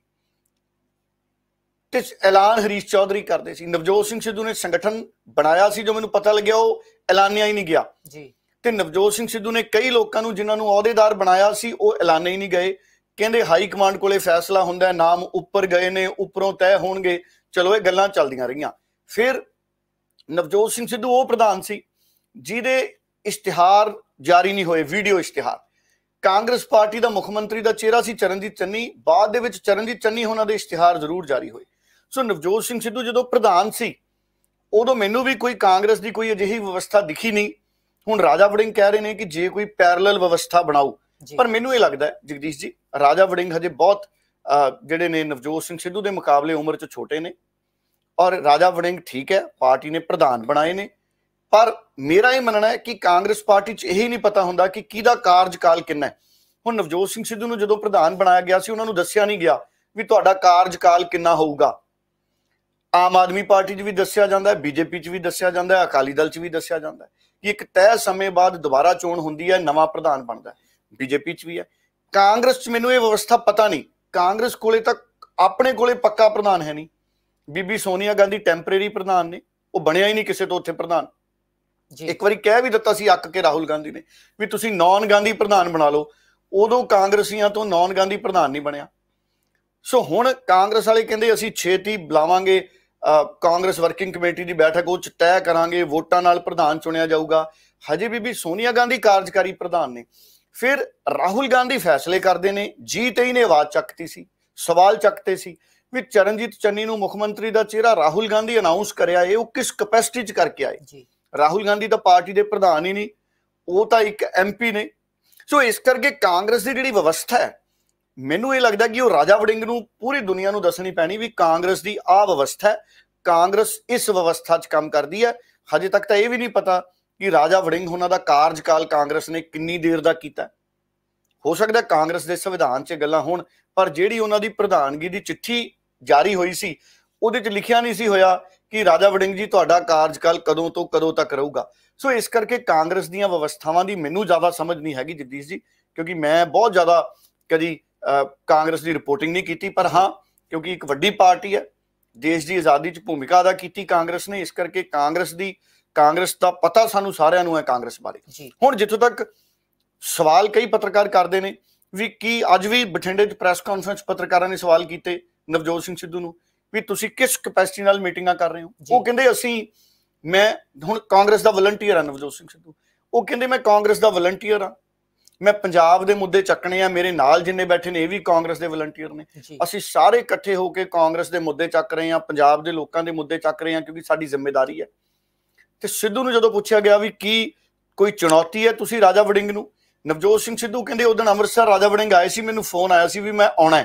ਤੇ ਐਲਾਨ ਹਰੀਸ਼ ਚੌਧਰੀ ਕਰਦੇ ਸੀ ਨਵਜੋਤ ਸਿੰਘ ਸਿੱਧੂ ਨੇ ਸੰਗਠਨ ਬਣਾਇਆ ਸੀ ਜੋ ਮੈਨੂੰ ਪਤਾ ਲੱਗਿਆ ਉਹ ਐਲਾਨਿਆ ਹੀ ਨਹੀਂ ਗਿਆ ਜੀ ਤੇ ਨਵਜੋਤ ਸਿੰਘ ਸਿੱਧੂ ਨੇ ਕਈ ਲੋਕਾਂ ਨੂੰ ਜਿਨ੍ਹਾਂ ਨੂੰ ਅਹੁਦੇਦਾਰ ਬਣਾਇਆ ਸੀ ਉਹ ਐਲਾਨੇ ਹੀ ਨਹੀਂ ਗਏ ਕਹਿੰਦੇ ਹਾਈ ਕਮਾਂਡ ਕੋਲੇ ਫੈਸਲਾ ਹੁੰਦਾ ਨਾਮ ਉੱਪਰ ਗਏ ਨੇ ਉੱਪਰੋਂ ਤੈਅ ਹੋਣਗੇ ਚਲੋ ਇਹ ਗੱਲਾਂ ਚੱਲਦੀਆਂ ਰਹੀਆਂ ਫਿਰ ਨਵਜੋਤ ਸਿੰਘ ਸਿੱਧੂ ਉਹ ਪ੍ਰਧਾਨ ਸੀ ਜਿਹਦੇ ਇਸ਼ਤਿਹਾਰ ਜਾਰੀ ਨਹੀਂ ਹੋਏ ਵੀਡੀਓ ਇਸ਼ਤਿਹਾਰ ਕਾਂਗਰਸ ਪਾਰਟੀ ਦਾ ਮੁੱਖ ਮੰਤਰੀ ਦਾ ਚਿਹਰਾ ਸੀ ਚਰਨਜੀਤ ਚੰਨੀ ਬਾਅਦ ਦੇ ਵਿੱਚ ਚਰਨਜੀਤ ਚੰਨੀ ਉਹਨਾਂ ਦੇ ਇਸ਼ਤਿਹਾਰ ਜ਼ਰੂਰ ਜਾਰੀ ਹੋਏ ਸੋ ਨਵਜੋਤ ਸਿੰਘ ਸਿੱਧੂ ਜਦੋਂ ਪ੍ਰਧਾਨ ਸੀ ਉਦੋਂ ਮੈਨੂੰ ਵੀ ਕੋਈ ਕਾਂਗਰਸ ਦੀ ਕੋਈ ਅਜਿਹੀ ਵਿਵਸਥਾ ਦਿਖੀ ਨਹੀਂ ਹੁਣ ਰਾਜਾ ਵੜਿੰਗ ਕਹਿ ਰਹੇ ਨੇ ਕਿ ਜੇ ਕੋਈ ਪੈਰਲਲ ਵਿਵਸਥਾ ਬਣਾਓ ਪਰ ਮੈਨੂੰ ਇਹ ਲੱਗਦਾ ਜਗਦੀਸ਼ ਜੀ ਰਾਜਾ ਵੜਿੰਗ ਹਜੇ ਬਹੁਤ ਜਿਹੜੇ ਨੇ ਨਵਜੋਤ ਸਿੰਘ ਸਿੱਧੂ ਦੇ ਮੁਕਾਬਲੇ ਉਮਰ 'ਚ ਛੋਟੇ ਨੇ ਔਰ ਰਾਜਾ ਵੜਿੰਗ ਠੀਕ ਹੈ ਪਾਰਟੀ ਨੇ ਪ੍ਰਧਾਨ ਬਣਾਏ ਨੇ ਪਰ ਮੇਰਾ ਇਹ ਮੰਨਣਾ ਹੈ ਕਿ ਕਾਂਗਰਸ ਪਾਰਟੀ 'ਚ ਇਹ ਹੀ ਨਹੀਂ ਪਤਾ ਹੁੰਦਾ ਕਿ ਕਿਹਦਾ ਕਾਰਜਕਾਲ ਕਿੰਨਾ ਹੈ ਹੁਣ ਨਵਜੋਤ ਸਿੰਘ ਸਿੱਧੂ ਨੂੰ ਜਦੋਂ ਪ੍ਰਧਾਨ ਬਣਾਇਆ ਗਿਆ ਸੀ ਉਹਨਾਂ ਨੂੰ ਦੱਸਿਆ ਨਹੀਂ ਗਿਆ ਵੀ ਤੁਹਾਡਾ ਕਾਰਜਕਾਲ ਕਿੰਨਾ ਹੋਊਗਾ ਆਮ ਆਦਮੀ ਪਾਰਟੀ 'ਚ ਵੀ ਦੱਸਿਆ ਜਾਂਦਾ ਹੈ ਬੀਜੇਪੀ 'ਚ ਵੀ ਦੱਸਿਆ ਜਾਂਦਾ ਹੈ ਅਕਾਲੀ ਦਲ 'ਚ ਵੀ ਦੱਸਿਆ ਜਾਂਦਾ ਹੈ ਕਿ ਇੱਕ ਤੈਅ ਸਮੇਂ ਬਾਅਦ ਦੁਬਾਰਾ ਚੋਣ ਹੁੰਦੀ ਹੈ ਨਵਾਂ ਪ੍ਰਧਾਨ ਬਣਦਾ ਹੈ ਬੀਜੇਪੀ 'ਚ ਵੀ ਹੈ ਕਾਂਗਰਸ 'ਚ ਮੈਨੂੰ ਇਹ ਵਿਵਸਥਾ ਪਤਾ ਨਹੀਂ ਕਾਂਗਰਸ ਕੋਲੇ ਤਾਂ ਆਪਣੇ ਕੋਲੇ ਪੱਕਾ ਪ੍ਰਧਾਨ ਹੈ ਨਹੀਂ ਬੀਬੀ ਸੋਨੀਆ ਗਾਂਧੀ ਟੈਂਪਰੇਰੀ ਪ੍ਰਧਾਨ ਨੇ ਉਹ ਬਣਿਆ ਹੀ ਨਹੀਂ ਕਿਸੇ ਤੋਂ ਉੱਥੇ ਪ੍ਰਧਾਨ ਜੀ ਇੱਕ ਵਾਰੀ ਕਹਿ ਵੀ ਦਿੱਤਾ ਸੀ ਅੱਕ ਕੇ ਰਾਹੁਲ ਗਾਂਧੀ ਨੇ ਵੀ ਤੁਸੀਂ ਨੌਨ ਗਾਂਧੀ ਪ੍ਰਧਾਨ ਬਣਾ ਲਓ ਉਦੋਂ ਕਾਂਗਰਸੀਆਂ ਤੋਂ ਨੌਨ ਗਾਂਧੀ ਪ੍ਰਧਾਨ ਨਹੀਂ ਬਣਿਆ ਸੋ ਹੁਣ ਕਾਂਗਰਸ ਵਾਲੇ ਕਹਿੰਦੇ ਅਸੀਂ ਛੇਤੀ ਬੁਲਾਵਾਂਗੇ ਕਾਂਗਰਸ ਵਰਕਿੰਗ ਕਮੇਟੀ ਦੀ ਬੈਠਕ ਉਹ ਚ ਤੈਅ ਕਰਾਂਗੇ ਵੋਟਾਂ ਨਾਲ ਪ੍ਰਧਾਨ ਚੁਣਿਆ ਜਾਊਗਾ ਹਜੇ ਵੀ ਵੀ ਸੋਨੀਆ ਗਾਂਧੀ ਕਾਰਜਕਾਰੀ ਪ੍ਰਧਾਨ ਨੇ ਫਿਰ ਰਾਹੁਲ ਗਾਂਧੀ ਫੈਸਲੇ ਕਰਦੇ ਨੇ ਜੀ ਹੀ ਨੇ ਆਵਾਜ਼ ਚੱਕਤੀ ਸੀ ਸਵਾਲ ਚੱਕਤੇ ਸੀ ਵੀ ਚਰਨਜੀਤ ਚੰਨੀ ਨੂੰ ਮੁੱਖ ਮੰਤਰੀ ਦਾ ਚਿਹਰਾ ਰਾਹੁਲ ਗਾਂਧੀ ਅਨਾਉਂਸ ਕਰਿਆ ਇਹ ਉਹ ਕਿਸ ਕਪੈਸਿਟੀ 'ਚ ਕਰਕੇ ਆਏ ਜੀ ਰਾਹੁਲ ਗਾਂਧੀ ਤਾਂ ਪਾਰਟੀ ਦੇ ਪ੍ਰਧਾਨ ਹੀ ਨਹੀਂ ਉਹ ਤਾਂ ਇੱਕ ਐਮਪੀ ਨੇ ਸੋ ਇਸ ਕਰਕੇ ਕਾਂਗਰਸ ਦੀ ਜਿਹੜੀ ਵਿਵਸਥਾ ਹੈ ਮੈਨੂੰ ਇਹ ਲੱਗਦਾ ਕਿ ਉਹ ਰਾਜਾ ਵੜਿੰਗ ਨੂੰ ਪੂਰੀ ਦੁਨੀਆ ਨੂੰ ਦੱਸਣੀ ਪੈਣੀ ਵੀ ਕਾਂਗਰਸ ਦੀ ਆਹ ਵਿਵਸਥਾ ਹੈ ਕਾਂਗਰਸ ਇਸ ਵਿਵਸਥਾ 'ਚ ਕੰਮ ਕਰਦੀ ਹੈ ਹਜੇ ਤੱਕ ਤਾਂ ਇਹ ਵੀ ਨਹੀਂ ਪਤਾ ਕਿ ਰਾਜਾ ਵੜਿੰਗ ਉਹਨਾਂ ਦਾ ਕਾਰਜਕਾਲ ਕਾਂਗਰਸ ਨੇ ਕਿੰਨੀ ਦੇਰ ਦਾ ਕੀਤਾ ਹੋ ਸਕਦਾ ਕਾਂਗਰਸ ਦੇ ਸੰਵਿਧਾਨ 'ਚ ਗੱਲਾਂ ਹੋਣ ਪਰ ਜਿਹੜੀ ਉਹਨਾਂ ਦੀ ਪ੍ਰਧਾਨਗੀ ਦੀ ਚਿੱਠੀ ਜਾਰੀ ਹੋਈ ਸੀ ਉਹਦੇ 'ਚ ਲਿਖਿਆ ਨਹੀਂ ਸੀ ਹੋਇਆ ਕਿ ਰਾਜਾ ਵੜਿੰਗ ਜੀ ਤੁਹਾਡਾ ਕਾਰਜਕਾਲ ਕਦੋਂ ਤੋਂ ਕਦੋਂ ਤੱਕ ਰਹੂਗਾ ਸੋ ਇਸ ਕਰਕੇ ਕਾਂਗਰਸ ਦੀਆਂ ਵਿਵਸਥਾਵਾਂ ਦੀ ਮੈਨੂੰ ਜ਼ਿਆਦਾ ਸਮਝ ਨਹੀਂ ਹੈਗੀ ਜਗਦੀਸ਼ ਜੀ ਕਿਉਂਕਿ ਮੈਂ ਬਹੁਤ ਜ਼ਿਆਦਾ ਕਦੀ ਕਾਂਗਰਸ ਦੀ ਰਿਪੋਰਟਿੰਗ ਨਹੀਂ ਕੀਤੀ ਪਰ ਹਾਂ ਕਿਉਂਕਿ ਇੱਕ ਵੱਡੀ ਪਾਰਟੀ ਹੈ ਦੇਸ਼ ਦੀ ਆਜ਼ਾਦੀ 'ਚ ਭੂਮਿਕਾ ਅਦਾ ਕੀਤੀ ਕਾਂਗਰਸ ਨੇ ਇਸ ਕਰਕੇ ਕਾਂਗਰਸ ਦੀ ਕਾਂਗਰਸ ਦਾ ਪਤਾ ਸਾਨੂੰ ਸਾਰਿਆਂ ਨੂੰ ਹੈ ਕਾਂਗਰਸ ਬਾਰੇ ਹੁਣ ਜਿੱਥੋਂ ਤੱਕ ਸਵਾਲ ਕਈ ਪੱਤਰਕਾਰ ਕਰਦੇ ਨੇ ਵੀ ਕੀ ਅੱਜ ਵੀ ਬਠਿੰਡੇ 'ਚ ਪ੍ਰੈਸ ਕਾਨਫਰੰਸ ਪੱਤਰਕਾਰਾਂ ਨੇ ਸਵਾਲ ਕੀਤੇ ਨਵਜੋਤ ਸਿੰਘ ਸਿੱਧੂ ਨੂੰ ਵੀ ਤੁਸੀਂ ਕਿਸ ਕਪੈਸਿਟੀ ਨਾਲ ਮੀਟਿੰਗਾਂ ਕਰ ਰਹੇ ਹੋ ਉਹ ਕਹਿੰਦੇ ਅਸੀਂ ਮੈਂ ਹੁਣ ਕਾਂਗਰਸ ਦਾ ਵਲੰਟੀਅਰ ਆ ਨਵਜੋਤ ਸਿੰਘ ਸਿੱਧੂ ਉਹ ਕਹਿੰਦੇ ਮੈਂ ਕਾਂਗਰਸ ਦਾ ਵਲੰਟੀਅਰ ਆ ਮੈਂ ਪੰਜਾਬ ਦੇ ਮੁੱਦੇ ਚੱਕਣੇ ਆ ਮੇਰੇ ਨਾਲ ਜਿੰਨੇ ਬੈਠੇ ਨੇ ਇਹ ਵੀ ਕਾਂਗਰਸ ਦੇ ਵਲੰਟੀਅਰ ਨੇ ਅਸੀਂ ਸਾਰੇ ਇਕੱਠੇ ਹੋ ਕੇ ਕਾਂਗਰਸ ਦੇ ਮੁੱਦੇ ਚੱਕ ਰਹੇ ਆ ਪੰਜਾਬ ਦੇ ਲੋਕਾਂ ਦੇ ਮੁੱਦੇ ਚੱਕ ਰਹੇ ਆ ਕਿਉਂਕਿ ਸਾਡੀ ਜ਼ਿੰਮੇਵਾਰੀ ਹੈ ਤੇ ਸਿੱਧੂ ਨੂੰ ਜਦੋਂ ਪੁੱਛਿਆ ਗਿਆ ਵੀ ਕੀ ਕੋਈ ਚੁਣੌਤੀ ਹੈ ਤੁਸੀਂ ਰਾਜਾ ਵੜਿੰਗ ਨੂੰ ਨਵਜੋਤ ਸਿੰਘ ਸਿੱਧੂ ਕਹਿੰਦੇ ਦਿਨ ਅੰਮ੍ਰਿਤਸਰ ਰਾਜਾ ਵੜਿੰਗ ਆਏ ਸੀ ਮੈਨੂੰ ਫੋਨ ਆਇਆ ਸੀ ਵੀ ਮੈਂ ਆਉਣਾ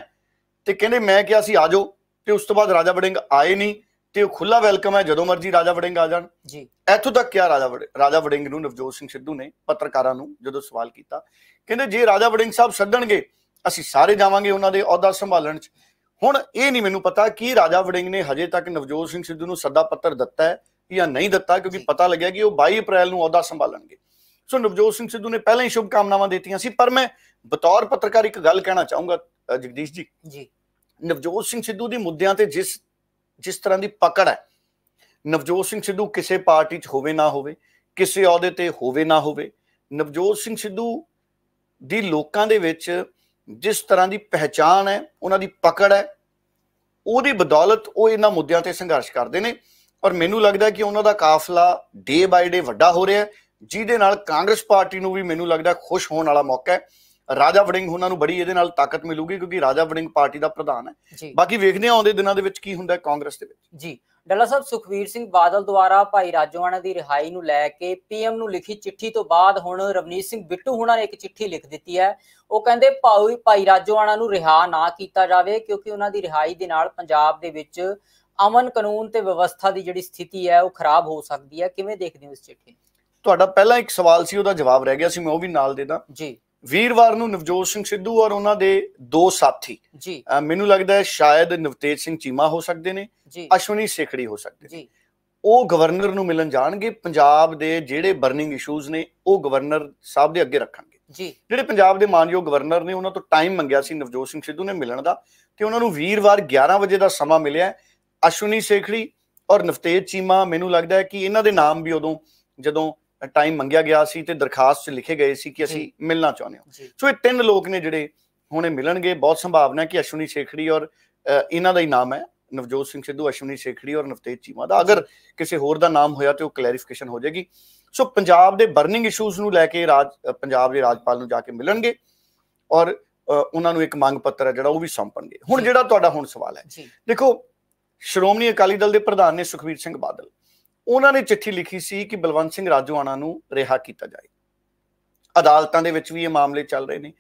ਤੇ ਕਹਿੰਦੇ ਮੈਂ ਕਿਹਾ ਸੀ ਆਜੋ ਤੇ ਉਸ ਤੋਂ ਬਾਅਦ ਰਾਜਾ ਵੜਿੰਗ ਆਏ ਨਹੀਂ ਤੇ ਉਹ ਖੁੱਲਾ ਵੈਲਕਮ ਹੈ ਜਦੋਂ ਮਰਜ਼ੀ ਰਾਜਾ ਵੜਿੰਗ ਆ ਜਾਣ ਜੀ ਇੱਥੋਂ ਤੱਕ ਕਿਹਾ ਰਾਜਾ ਰਾਜਾ ਵੜਿੰਗ ਨੂੰ ਨਵਜੋਤ ਸਿੰਘ ਸਿੱਧੂ ਨੇ ਪੱਤਰਕਾਰਾਂ ਨੂੰ ਜਦੋਂ ਸਵਾਲ ਕੀਤਾ ਕਹਿੰਦੇ ਜੇ ਰਾਜਾ ਵੜਿੰਗ ਸਾਹਿਬ ਸੱਦਣਗੇ ਅਸੀਂ ਸਾਰੇ ਜਾਵਾਂਗੇ ਉਹਨਾਂ ਦੇ ਅਹੁਦਾ ਸੰਭਾਲਣ 'ਚ ਹੁਣ ਇਹ ਨਹੀਂ ਮੈਨੂੰ ਪਤਾ ਕਿ ਰਾਜਾ ਵੜਿੰਗ ਨੇ ਹਜੇ ਤੱਕ ਨਵਜੋਤ ਸਿੰਘ ਸਿੱਧੂ ਨੂੰ ਸੱਦਾ ਪੱਤਰ ਦਿੱਤਾ ਹੈ ਜਾਂ ਨਹੀਂ ਦਿੱਤਾ ਕਿਉਂਕਿ ਪਤਾ ਲੱਗਿਆ ਕਿ ਉਹ 22 ਅਪ੍ਰੈਲ ਨੂੰ ਅਹੁਦਾ ਸੰਭਾਲਣਗੇ ਸੋ ਨਵਜੋਤ ਸਿੰਘ ਸਿੱਧੂ ਨੇ ਪਹਿਲਾਂ ਹੀ ਸ਼ੁਭ ਕਾਮਨਾਵਾਂ ਦਿੱਤੀਆਂ ਸੀ ਪਰ ਮੈਂ ਬਤੌਰ ਪੱਤਰਕਾਰ ਇੱਕ ਗੱਲ ਕਹਿਣਾ ਚਾਹੂੰਗਾ ਜਗਦੀਸ਼ ਜੀ ਜੀ ਨਵਜੋਤ ਸਿੰਘ ਸਿੱਧੂ ਦੀ ਮੁੱਦਿਆਂ ਤੇ ਜਿਸ ਜਿਸ ਤਰ੍ਹਾਂ ਦੀ ਪਕੜ ਹੈ ਨਵਜੋਤ ਸਿੰਘ ਸਿੱਧੂ ਕਿਸੇ ਪਾਰਟੀ 'ਚ ਹੋਵੇ ਨਾ ਹੋਵੇ ਕਿਸੇ ਅਹੁਦੇ ਤੇ ਹੋਵੇ ਨਾ ਹੋਵੇ ਨਵਜੋਤ ਸਿੰਘ ਸਿੱਧੂ ਦੀ ਲੋਕਾਂ ਦੇ ਵਿੱਚ ਜਿਸ ਤਰ੍ਹਾਂ ਦੀ ਪਹਿਚਾਨ ਹੈ ਉਹਨਾਂ ਦੀ ਪਕੜ ਹੈ ਉਹਦੀ ਬਦੌਲਤ ਉਹ ਇਹਨਾਂ ਮੁੱਦਿਆਂ ਤੇ ਸੰਘਰਸ਼ ਕਰਦੇ ਨੇ ਪਰ ਮੈਨੂੰ ਲੱਗਦਾ ਕਿ ਉਹਨਾਂ ਦਾ ਕਾਫਲਾ ਡੇ ਬਾਈ ਡੇ ਵੱਡਾ ਹੋ ਰਿਹਾ ਹੈ ਜਿਹਦੇ ਨਾਲ ਕਾਂਗਰਸ ਪਾਰਟੀ ਨੂੰ ਵੀ ਮੈਨੂੰ ਲੱਗਦਾ ਖੁਸ਼ ਹੋਣ ਵਾਲਾ ਮੌਕਾ ਹੈ ਰਾਜਾ ਵੜਿੰਗ ਉਹਨਾਂ ਨੂੰ ਬੜੀ ਇਹਦੇ ਨਾਲ ਤਾਕਤ ਮਿਲੂਗੀ ਕਿਉਂਕਿ ਰਾਜਾ ਵੜਿੰਗ ਪਾਰਟੀ ਦਾ ਪ੍ਰਧਾਨ ਹੈ ਬਾਕੀ ਵੇਖਦੇ ਹਾਂ ਆਉਂਦੇ ਦਿਨਾਂ ਦੇ ਵਿੱਚ ਕੀ ਹੁੰਦਾ ਕਾਂਗਰਸ ਦੇ ਵਿੱਚ ਜੀ ਡੱਲਾ ਸਾਹਿਬ ਸੁਖਵੀਰ ਸਿੰਘ ਬਾਦਲ ਦੁਆਰਾ ਭਾਈ ਰਾਜੋਵਾਨਾ ਦੀ ਰਿਹਾਈ ਨੂੰ ਲੈ ਕੇ ਪੀਐਮ ਨੂੰ ਲਿਖੀ ਚਿੱਠੀ ਤੋਂ ਬਾਅਦ ਹੁਣ ਰਵਨੀਤ ਸਿੰਘ ਬਿੱਟੂ ਹੁਣਾਂ ਨੇ ਇੱਕ ਚਿੱਠੀ ਲਿਖ ਦਿੱਤੀ ਹੈ ਉਹ ਕਹਿੰਦੇ ਭਾਈ ਭਾਈ ਰਾਜੋਵਾਨਾ ਨੂੰ ਰਿਹਾ ਨਾ ਕੀਤਾ ਜਾਵੇ ਕਿਉਂਕਿ ਉਹਨਾਂ ਦੀ ਰਿਹਾਈ ਦੇ ਨਾਲ ਪੰਜਾਬ ਦੇ ਵਿੱਚ ਅਮਨ ਕਾਨੂੰਨ ਤੇ ਵਿਵਸਥਾ ਦੀ ਜਿਹੜੀ ਸਥਿਤੀ ਹੈ ਉਹ ਖਰਾਬ ਹੋ ਸਕਦੀ ਹੈ ਕਿਵੇਂ ਦੇਖਦੇ ਹੋ ਇਸ ਚਿੱਠੀ ਤੁਹਾਡਾ ਪਹਿਲਾ ਇੱਕ ਸਵਾਲ ਸੀ ਉਹਦਾ ਜਵਾਬ ਰਹਿ ਗਿਆ ਸੀ ਮੈਂ ਉਹ ਵੀ ਨਾਲ ਦੇਦਾ ਜੀ ਵੀਰਵਾਰ ਨੂੰ ਨਵਜੋਤ ਸਿੰਘ ਸਿੱਧੂ ਔਰ ਉਹਨਾਂ ਦੇ ਦੋ ਸਾਥੀ ਜੀ ਮੈਨੂੰ ਲੱਗਦਾ ਹੈ ਸ਼ਾਇਦ ਨਵਤੇਜ ਸਿੰਘ ਚੀਮਾ ਹੋ ਸਕਦੇ ਨੇ ਅਸ਼ਵਨੀ ਸੇਖੜੀ ਹੋ ਸਕਦੇ ਜੀ ਉਹ ਗਵਰਨਰ ਨੂੰ ਮਿਲਣ ਜਾਣਗੇ ਪੰਜਾਬ ਦੇ ਜਿਹੜੇ ਬਰਨਿੰਗ ਇਸ਼ੂਜ਼ ਨੇ ਉਹ ਗਵਰਨਰ ਸਾਹਿਬ ਦੇ ਅੱਗੇ ਰੱਖਣਗੇ ਜੀ ਜਿਹੜੇ ਪੰਜਾਬ ਦੇ ਮਾਨਯੋਗ ਗਵਰਨਰ ਨੇ ਉਹਨਾਂ ਤੋਂ ਟਾਈਮ ਮੰਗਿਆ ਸੀ ਨਵਜੋਤ ਸਿੰਘ ਸਿੱਧੂ ਨੇ ਮਿਲਣ ਦਾ ਤੇ ਉਹਨਾਂ ਨੂੰ ਵੀਰਵਾਰ 11 ਵਜੇ ਦਾ ਸਮਾਂ ਮਿਲਿਆ ਅਸ਼ੁਨੀ ਸੇਖੜੀ ਔਰ ਨਫਤੇਜ ਚੀਮਾ ਮੈਨੂੰ ਲੱਗਦਾ ਹੈ ਕਿ ਇਹਨਾਂ ਦੇ ਨਾਮ ਵੀ ਉਦੋਂ ਜਦੋਂ ਟਾਈਮ ਮੰਗਿਆ ਗਿਆ ਸੀ ਤੇ ਦਰਖਾਸਤ 'ਚ ਲਿਖੇ ਗਏ ਸੀ ਕਿ ਅਸੀਂ ਮਿਲਣਾ ਚਾਹੁੰਦੇ ਹਾਂ ਸੋ ਇਹ ਤਿੰਨ ਲੋਕ ਨੇ ਜਿਹੜੇ ਹੁਣੇ ਮਿਲਣਗੇ ਬਹੁਤ ਸੰਭਾਵਨਾ ਹੈ ਕਿ ਅਸ਼ੁਨੀ ਸੇਖੜੀ ਔਰ ਇਹਨਾਂ ਦਾ ਹੀ ਨਾਮ ਹੈ ਨਵਜੋਤ ਸਿੰਘ ਸਿੱਧੂ ਅਸ਼ੁਨੀ ਸੇਖੜੀ ਔਰ ਨਫਤੇਜ ਚੀਮਾ ਦਾ ਅਗਰ ਕਿਸੇ ਹੋਰ ਦਾ ਨਾਮ ਹੋਇਆ ਤੇ ਉਹ ਕਲੈਰੀਫਿਕੇਸ਼ਨ ਹੋ ਜਾਏਗੀ ਸੋ ਪੰਜਾਬ ਦੇ ਬਰਨਿੰਗ ਇਸ਼ੂਜ਼ ਨੂੰ ਲੈ ਕੇ ਰਾਜ ਪੰਜਾਬ ਦੇ ਰਾਜਪਾਲ ਨੂੰ ਜਾ ਕੇ ਮਿਲਣਗੇ ਔਰ ਉਹਨਾਂ ਨੂੰ ਇੱਕ ਮੰਗ ਪੱਤਰ ਹੈ ਜਿਹੜਾ ਉਹ ਵੀ ਸੌਂਪਣਗੇ ਹੁਣ ਜਿਹੜਾ ਤੁਹਾਡਾ ਹੁਣ ਸਵਾਲ ਹੈ ਦੇਖੋ ਸ਼੍ਰੋਮਣੀ ਅਕਾਲੀ ਦਲ ਦੇ ਪ੍ਰਧਾਨ ਨੇ ਸੁਖਵੀਰ ਸਿੰਘ ਬਾਦਲ ਉਹਨਾਂ ਨੇ ਚਿੱਠੀ ਲਿਖੀ ਸੀ ਕਿ ਬਲਵੰਤ ਸਿੰਘ ਰਾਜੂਆਣਾ ਨੂੰ ਰਿਹਾ ਕੀਤਾ ਜਾਏ ਅਦਾਲਤਾਂ ਦੇ ਵਿੱਚ ਵੀ ਇਹ ਮਾਮਲੇ ਚੱਲ ਰਹੇ ਨੇ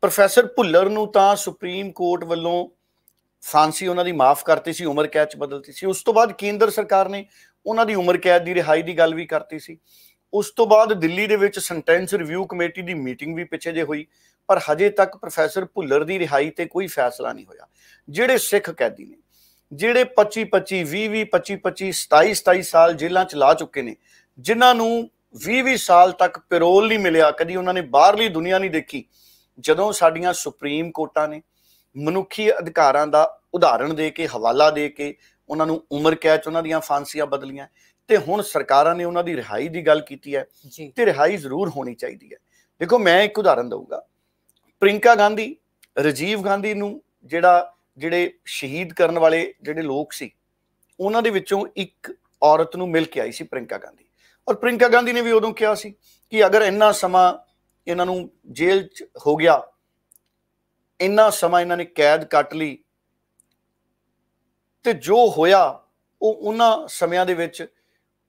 ਪ੍ਰੋਫੈਸਰ ਭੁੱਲਰ ਨੂੰ ਤਾਂ ਸੁਪਰੀਮ ਕੋਰਟ ਵੱਲੋਂ ਫਾਂਸੀ ਉਹਨਾਂ ਦੀ ਮਾਫ ਕਰਤੀ ਸੀ ਉਮਰ ਕੈਦ ਚ ਬਦਲਤੀ ਸੀ ਉਸ ਤੋਂ ਬਾਅਦ ਕੇਂਦਰ ਸਰਕਾਰ ਨੇ ਉਹਨਾਂ ਦੀ ਉਮਰ ਕੈਦ ਦੀ ਰਿਹਾਈ ਦੀ ਗੱਲ ਵੀ ਕਰਤੀ ਸੀ ਉਸ ਤੋਂ ਬਾਅਦ ਦਿੱਲੀ ਦੇ ਵਿੱਚ ਸੈਂਟੈਂਸ ਰਿਵਿਊ ਕਮੇਟੀ ਦੀ ਮੀਟਿੰਗ ਵੀ ਪਿੱਛੇ ਜੇ ਹੋਈ ਪਰ ਹਜੇ ਤੱਕ ਪ੍ਰੋਫੈਸਰ ਭੁੱਲਰ ਦੀ ਰਿਹਾਈ ਤੇ ਕੋਈ ਫੈਸਲਾ ਨਹੀਂ ਹੋਇਆ ਜਿਹੜੇ ਸਿੱਖ ਕੈਦੀ ਨੇ ਜਿਹੜੇ 25 25 20 20 25 25 27 27 ਸਾਲ ਜੇਲ੍ਹਾਂ ਚ ਲਾ ਚੁੱਕੇ ਨੇ ਜਿਨ੍ਹਾਂ ਨੂੰ 20 20 ਸਾਲ ਤੱਕ ਪੈਰੋਲ ਨਹੀਂ ਮਿਲਿਆ ਕਦੀ ਉਹਨਾਂ ਨੇ ਬਾਹਰਲੀ ਦੁਨੀਆ ਨਹੀਂ ਦੇਖੀ ਜਦੋਂ ਸਾਡੀਆਂ ਸੁਪਰੀਮ ਕੋਰਟਾਂ ਨੇ ਮਨੁੱਖੀ ਅਧਿਕਾਰਾਂ ਦਾ ਉਦਾਹਰਣ ਦੇ ਕੇ ਹਵਾਲਾ ਦੇ ਕੇ ਉਹਨਾਂ ਨੂੰ ਉਮਰ ਕੈਦ ਚ ਉਹਨਾਂ ਦੀਆਂ ਫਾਂਸੀਆਂ ਬਦਲੀਆਂ ਤੇ ਹੁਣ ਸਰਕਾਰਾਂ ਨੇ ਉਹਨਾਂ ਦੀ ਰਿਹਾਈ ਦੀ ਗੱਲ ਕੀਤੀ ਹੈ ਤੇ ਰਿਹਾਈ ਜ਼ਰੂਰ ਹੋਣੀ ਚਾਹੀਦੀ ਹੈ ਦੇਖੋ ਮੈਂ ਇੱਕ ਉਦਾਹਰਣ ਦਊਗਾ ਪ੍ਰਿੰਕਾ ਗਾਂਧੀ ਰਜੀਵ ਗਾਂਧੀ ਨੂੰ ਜਿਹੜਾ ਜਿਹੜੇ ਸ਼ਹੀਦ ਕਰਨ ਵਾਲੇ ਜਿਹੜੇ ਲੋਕ ਸੀ ਉਹਨਾਂ ਦੇ ਵਿੱਚੋਂ ਇੱਕ ਔਰਤ ਨੂੰ ਮਿਲ ਕੇ ਆਈ ਸੀ ਪ੍ਰਿੰਕਾ ਗਾਂਧੀ ਔਰ ਪ੍ਰਿੰਕਾ ਗਾਂਧੀ ਨੇ ਵੀ ਉਦੋਂ ਕਿਹਾ ਸੀ ਕਿ ਅਗਰ ਇੰਨਾ ਸਮਾਂ ਇਹਨਾਂ ਨੂੰ ਜੇਲ੍ਹ 'ਚ ਹੋ ਗਿਆ ਇੰਨਾ ਸਮਾਂ ਇਹਨਾਂ ਨੇ ਕੈਦ ਕੱਟ ਲਈ ਤੇ ਜੋ ਹੋਇਆ ਉਹ ਉਹਨਾਂ ਸਮਿਆਂ ਦੇ ਵਿੱਚ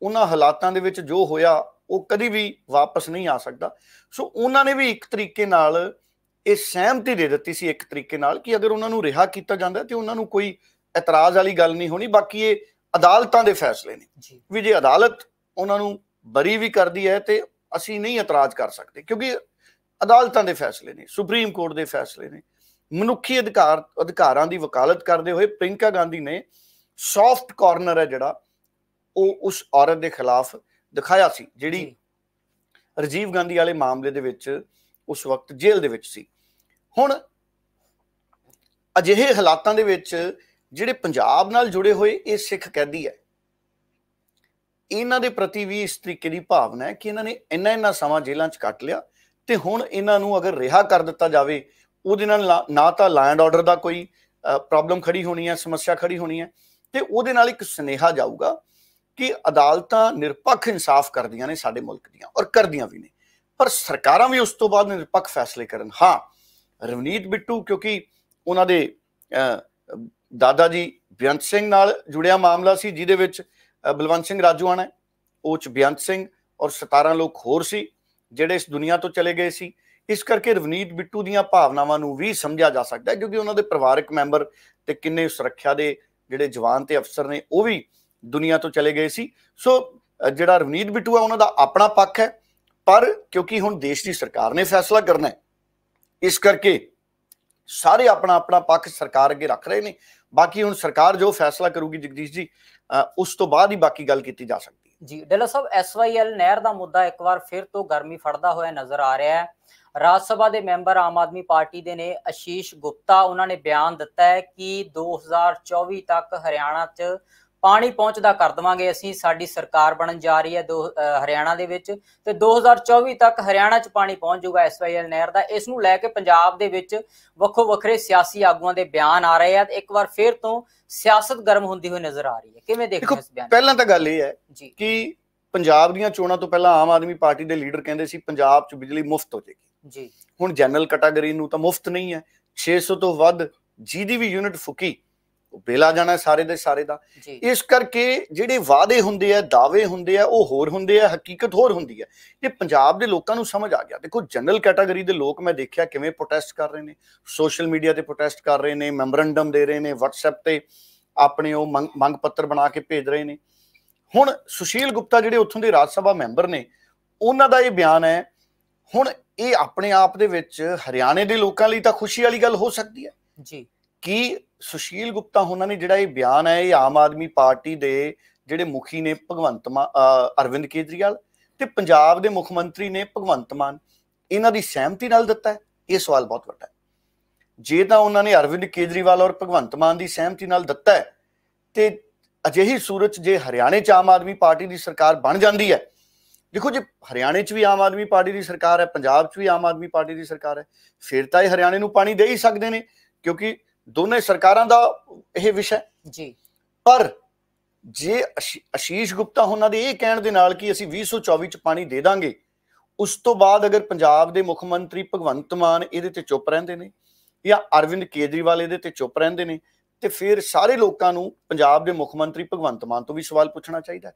ਉਹਨਾਂ ਹਾਲਾਤਾਂ ਦੇ ਵਿੱਚ ਜੋ ਹੋਇਆ ਉਹ ਕਦੀ ਵੀ ਵਾਪਸ ਨਹੀਂ ਆ ਸਕਦਾ ਸੋ ਉਹਨਾਂ ਨੇ ਵੀ ਇੱਕ ਤਰੀਕੇ ਨਾਲ ਇਹ ਸਹਿਮਤੀ ਦੇ ਦਿੱਤੀ ਸੀ ਇੱਕ ਤਰੀਕੇ ਨਾਲ ਕਿ ਅਗਰ ਉਹਨਾਂ ਨੂੰ ਰਿਹਾ ਕੀਤਾ ਜਾਂਦਾ ਤੇ ਉਹਨਾਂ ਨੂੰ ਕੋਈ ਇਤਰਾਜ਼ ਵਾਲੀ ਗੱਲ ਨਹੀਂ ਹੋਣੀ ਬਾਕੀ ਇਹ ਅਦਾਲਤਾਂ ਦੇ ਫੈਸਲੇ ਨੇ ਵੀ ਜੇ ਅਦਾਲਤ ਉਹਨਾਂ ਨੂੰ ਬਰੀ ਵੀ ਕਰਦੀ ਹੈ ਤੇ ਅਸੀਂ ਨਹੀਂ ਇਤਰਾਜ਼ ਕਰ ਸਕਦੇ ਕਿਉਂਕਿ ਅਦਾਲਤਾਂ ਦੇ ਫੈਸਲੇ ਨੇ ਸੁਪਰੀਮ ਕੋਰਟ ਦੇ ਫੈਸਲੇ ਨੇ ਮਨੁੱਖੀ ਅਧਿਕਾਰ ਅਧਿਕਾਰਾਂ ਦੀ ਵਕਾਲਤ ਕਰਦੇ ਹੋਏ ਪ੍ਰਿੰਕਾ ਗਾਂਧੀ ਨੇ ਸੌਫਟ ਕਾਰਨਰ ਹੈ ਜਿਹੜਾ ਉਹ ਉਸ ਔਰਤ ਦੇ ਖਿਲਾਫ ਦਿਖਾਇਆ ਸੀ ਜਿਹੜੀ ਰਜੀਵ ਗਾਂਧੀ ਵਾਲੇ ਮਾਮਲੇ ਦੇ ਵਿੱਚ ਉਸ ਵਕਤ ਜੇਲ੍ਹ ਦੇ ਵਿੱਚ ਸੀ ਹੁਣ ਅਜਿਹੇ ਹਾਲਾਤਾਂ ਦੇ ਵਿੱਚ ਜਿਹੜੇ ਪੰਜਾਬ ਨਾਲ ਜੁੜੇ ਹੋਏ ਇਹ ਸਿੱਖ ਕੈਦੀ ਹੈ ਇਹਨਾਂ ਦੇ ਪ੍ਰਤੀ ਵੀ ਇਸ ਤਰੀਕੇ ਦੀ ਭਾਵਨਾ ਹੈ ਕਿ ਇਹਨਾਂ ਨੇ ਇੰਨਾ ਇੰਨਾ ਸਮਾਂ ਜੇਲ੍ਹਾਂ 'ਚ ਕੱਟ ਲਿਆ ਤੇ ਹੁਣ ਇਹਨਾਂ ਨੂੰ ਅਗਰ ਰਿਹਾ ਕਰ ਦਿੱਤਾ ਜਾਵੇ ਉਹਦੇ ਨਾਲ ਨਾ ਤਾਂ ਲੈਂਡ ਆਰਡਰ ਦਾ ਕੋਈ ਪ੍ਰੋਬਲਮ ਖੜੀ ਹੋਣੀ ਹੈ ਸਮੱਸਿਆ ਖੜੀ ਹੋਣੀ ਹੈ ਤੇ ਉਹਦੇ ਨਾਲ ਇੱਕ ਸਨੇਹਾ ਜਾਊਗਾ ਕਿ ਅਦਾਲਤਾਂ ਨਿਰਪੱਖ ਇਨਸਾਫ ਕਰਦੀਆਂ ਨੇ ਸਾਡੇ ਮੁਲਕ ਦੀਆਂ ਔਰ ਕਰਦੀਆਂ ਵੀ ਨੇ ਪਰ ਸਰਕਾਰਾਂ ਵੀ ਉਸ ਤੋਂ ਬਾਅਦ ਨਿਰਪੱਖ ਫੈਸਲੇ ਕਰਨ ਹਾਂ ਰਵਨੀਤ ਬਿੱਟੂ ਕਿਉਂਕਿ ਉਹਨਾਂ ਦੇ ਦਾਦਾ ਜੀ ਬਿਆੰਤ ਸਿੰਘ ਨਾਲ ਜੁੜਿਆ ਮਾਮਲਾ ਸੀ ਜਿਹਦੇ ਵਿੱਚ ਬਲਵੰਤ ਸਿੰਘ ਰਾਜੂਆਣਾ ਉਹ ਚ ਬਿਆੰਤ ਸਿੰਘ ਔਰ 17 ਲੋਕ ਹੋਰ ਸੀ ਜਿਹੜੇ ਇਸ ਦੁਨੀਆ ਤੋਂ ਚਲੇ ਗਏ ਸੀ ਇਸ ਕਰਕੇ ਰਵਨੀਤ ਬਿੱਟੂ ਦੀਆਂ ਭਾਵਨਾਵਾਂ ਨੂੰ ਵੀ ਸਮਝਿਆ ਜਾ ਸਕਦਾ ਹੈ ਕਿਉਂਕਿ ਉਹਨਾਂ ਦੇ ਪਰਿਵਾਰਕ ਮੈਂਬਰ ਤੇ ਕਿੰਨੇ ਸੁਰੱਖਿਆ ਦੇ ਜਿਹੜੇ ਜਵਾਨ ਤੇ ਅਫਸਰ ਨੇ ਉਹ ਵੀ ਦੁਨੀਆ ਤੋਂ ਚਲੇ ਗਏ ਸੀ ਸੋ ਜਿਹੜਾ ਰਵਨੀਤ ਬਿੱਟੂ ਹੈ ਉਹਨਾਂ ਦਾ ਆਪਣਾ ਪੱਖ ਹੈ ਪਰ ਕਿਉਂਕਿ ਹੁਣ ਦੇਸ਼ ਦੀ ਸਰਕਾਰ ਨੇ ਫੈਸਲਾ ਕਰਨਾ ਹੈ ਇਸ ਕਰਕੇ ਸਾਰੇ ਆਪਣਾ ਆਪਣਾ ਪੱਖ ਸਰਕਾਰ ਅੱਗੇ ਰੱਖ ਰਹੇ ਨੇ ਬਾਕੀ ਹੁਣ ਸਰਕਾਰ ਜੋ ਫੈਸਲਾ ਕਰੂਗੀ ਜਗਦੀਸ਼ ਜੀ ਉਸ ਤੋਂ ਬਾਅਦ ਹੀ ਬਾਕੀ ਗੱਲ ਕੀਤੀ ਜਾ ਸਕਦੀ ਹੈ ਜੀ ਡੇਲਾ ਸਾਹਿਬ ਐਸਵਾਈਐਲ ਨਹਿਰ ਦਾ ਮੁੱਦਾ ਇੱਕ ਵਾਰ ਫਿਰ ਤੋਂ ਗਰਮੀ ਫੜਦਾ ਹੋਇਆ ਨਜ਼ਰ ਆ ਰਿਹਾ ਹੈ ਰਾਜ ਸਭਾ ਦੇ ਮੈਂਬਰ ਆਮ ਆਦਮੀ ਪਾਰਟੀ ਦੇ ਨੇ ਅਸ਼ੀਸ਼ ਗੁਪਤਾ ਉਹਨਾਂ ਨੇ ਬਿਆਨ ਦਿੱਤਾ ਹੈ ਕਿ 2024 ਤੱਕ ਹਰਿਆਣਾ 'ਚ ਪਾਣੀ ਪਹੁੰਚਦਾ ਕਰ ਦਵਾਂਗੇ ਅਸੀਂ ਸਾਡੀ ਸਰਕਾਰ ਬਣਨ ਜਾ ਰਹੀ ਹੈ ਹਰਿਆਣਾ ਦੇ ਵਿੱਚ ਤੇ 2024 ਤੱਕ ਹਰਿਆਣਾ 'ਚ ਪਾਣੀ ਪਹੁੰਚ ਜਾਊਗਾ ਐਸਵਾਈਐਲ ਨਹਿਰ ਦਾ ਇਸ ਨੂੰ ਲੈ ਕੇ ਪੰਜਾਬ ਦੇ ਵਿੱਚ ਵੱਖੋ ਵੱਖਰੇ ਸਿਆਸੀ ਆਗੂਆਂ ਦੇ ਬਿਆਨ ਆ ਰਹੇ ਆ ਤੇ ਇੱਕ ਵਾਰ ਫੇਰ ਤੋਂ ਸਿਆਸਤ ਗਰਮ ਹੁੰਦੀ ਹੋਈ ਨਜ਼ਰ ਆ ਰਹੀ ਹੈ ਕਿਵੇਂ ਦੇਖੋ ਇਸ ਬਿਆਨ ਪਹਿਲਾਂ ਤਾਂ ਗੱਲ ਇਹ ਹੈ ਕਿ ਪੰਜਾਬ ਦੀਆਂ ਚੋਣਾਂ ਤੋਂ ਪਹਿਲਾਂ ਆਮ ਆਦਮੀ ਪਾਰਟੀ ਦੇ ਲੀਡਰ ਕਹਿੰਦੇ ਸੀ ਪੰਜਾਬ 'ਚ ਬਿਜਲੀ ਮੁਫਤ ਹੋ ਜਾਏਗੀ ਜੀ ਹੁਣ ਜਨਰਲ ਕੈਟਾਗਰੀ ਨੂੰ ਤਾਂ ਮੁਫਤ ਨਹੀਂ ਹੈ 600 ਤੋਂ ਵੱਧ ਜਿਹਦੀ ਵੀ ਯੂਨਿਟ ਫੁਕੀ ਉਹ ਬੇਲਾ ਜਾਣਾ ਸਾਰੇ ਦੇ ਸਾਰੇ ਦਾ ਇਸ ਕਰਕੇ ਜਿਹੜੇ ਵਾਅਦੇ ਹੁੰਦੇ ਆ ਦਾਅਵੇ ਹੁੰਦੇ ਆ ਉਹ ਹੋਰ ਹੁੰਦੇ ਆ ਹਕੀਕਤ ਹੋਰ ਹੁੰਦੀ ਹੈ ਇਹ ਪੰਜਾਬ ਦੇ ਲੋਕਾਂ ਨੂੰ ਸਮਝ ਆ ਗਿਆ ਦੇਖੋ ਜਨਰਲ ਕੈਟਾਗਰੀ ਦੇ ਲੋਕ ਮੈਂ ਦੇਖਿਆ ਕਿਵੇਂ ਪ੍ਰੋਟੈਸਟ ਕਰ ਰਹੇ ਨੇ ਸੋਸ਼ਲ ਮੀਡੀਆ ਤੇ ਪ੍ਰੋਟੈਸਟ ਕਰ ਰਹੇ ਨੇ ਮੈਮੋਰੈਂਡਮ ਦੇ ਰਹੇ ਨੇ WhatsApp ਤੇ ਆਪਣੇ ਉਹ ਮੰਗ ਪੱਤਰ ਬਣਾ ਕੇ ਭੇਜ ਰਹੇ ਨੇ ਹੁਣ ਸੁਸ਼ੀਲ ਗੁਪਤਾ ਜਿਹੜੇ ਉੱਥੋਂ ਦੇ ਰਾਜ ਸਭਾ ਮੈਂਬਰ ਨੇ ਉਹਨਾਂ ਦਾ ਇਹ ਬਿਆਨ ਹੈ ਹੁਣ ਇਹ ਆਪਣੇ ਆਪ ਦੇ ਵਿੱਚ ਹਰਿਆਣੇ ਦੇ ਲੋਕਾਂ ਲਈ ਤਾਂ ਖੁਸ਼ੀ ਵਾਲੀ ਗੱਲ ਹੋ ਸਕਦੀ ਹੈ ਜੀ ਕੀ ਸੁਸ਼ੀਲ ਗੁਪਤਾ ਉਹਨਾਂ ਨੇ ਜਿਹੜਾ ਇਹ ਬਿਆਨ ਹੈ ਇਹ ਆਮ ਆਦਮੀ ਪਾਰਟੀ ਦੇ ਜਿਹੜੇ ਮੁਖੀ ਨੇ ਭਗਵੰਤ ਮਾਨ ਅਰਵਿੰਦ ਕੇਜਰੀਵਾਲ ਤੇ ਪੰਜਾਬ ਦੇ ਮੁੱਖ ਮੰਤਰੀ ਨੇ ਭਗਵੰਤ ਮਾਨ ਇਹਨਾਂ ਦੀ ਸਹਿਮਤੀ ਨਾਲ ਦਿੱਤਾ ਹੈ ਇਹ ਸਵਾਲ ਬਹੁਤ ਵੱਡਾ ਹੈ ਜੇ ਤਾਂ ਉਹਨਾਂ ਨੇ ਅਰਵਿੰਦ ਕੇਜਰੀਵਾਲ ਔਰ ਭਗਵੰਤ ਮਾਨ ਦੀ ਸਹਿਮਤੀ ਨਾਲ ਦਿੱਤਾ ਹੈ ਤੇ ਅਜਿਹੀ ਸੂਰਤ ਜੇ ਹਰਿਆਣੇ ਚ ਆਮ ਆਦਮੀ ਪਾਰਟੀ ਦੀ ਸਰਕਾਰ ਬਣ ਜਾਂਦੀ ਹੈ ਦੇਖੋ ਜੇ ਹਰਿਆਣੇ 'ਚ ਵੀ ਆਮ ਆਦਮੀ ਪਾਰਟੀ ਦੀ ਸਰਕਾਰ ਹੈ ਪੰਜਾਬ 'ਚ ਵੀ ਆਮ ਆਦਮੀ ਪਾਰਟੀ ਦੀ ਸਰਕਾਰ ਹੈ ਫਿਰ ਤਾਂ ਇਹ ਹਰਿਆਣੇ ਨੂੰ ਪਾਣੀ ਦੇ ਹੀ ਸਕਦੇ ਨੇ ਕਿਉਂਕਿ ਦੋਨੇ ਸਰਕਾਰਾਂ ਦਾ ਇਹ ਵਿਸ਼ਾ ਜੀ ਪਰ ਜੇ ਅਸ਼ੀਸ਼ ਗੁਪਤਾ ਉਹਨਾਂ ਦੇ ਇਹ ਕਹਿਣ ਦੇ ਨਾਲ ਕਿ ਅਸੀਂ 2024 ਚ ਪਾਣੀ ਦੇ ਦਾਂਗੇ ਉਸ ਤੋਂ ਬਾਅਦ ਅਗਰ ਪੰਜਾਬ ਦੇ ਮੁੱਖ ਮੰਤਰੀ ਭਗਵੰਤ ਮਾਨ ਇਹਦੇ ਤੇ ਚੁੱਪ ਰਹਿੰਦੇ ਨੇ ਜਾਂ ਅਰਵਿੰਦ ਕੇਜਰੀਵਾਲ ਇਹਦੇ ਤੇ ਚੁੱਪ ਰਹਿੰਦੇ ਨੇ ਤੇ ਫਿਰ ਸਾਰੇ ਲੋਕਾਂ ਨੂੰ ਪੰਜਾਬ ਦੇ ਮੁੱਖ ਮੰਤਰੀ ਭਗਵੰਤ ਮਾਨ ਤੋਂ ਵੀ ਸਵਾਲ ਪੁੱਛਣਾ ਚਾਹੀਦਾ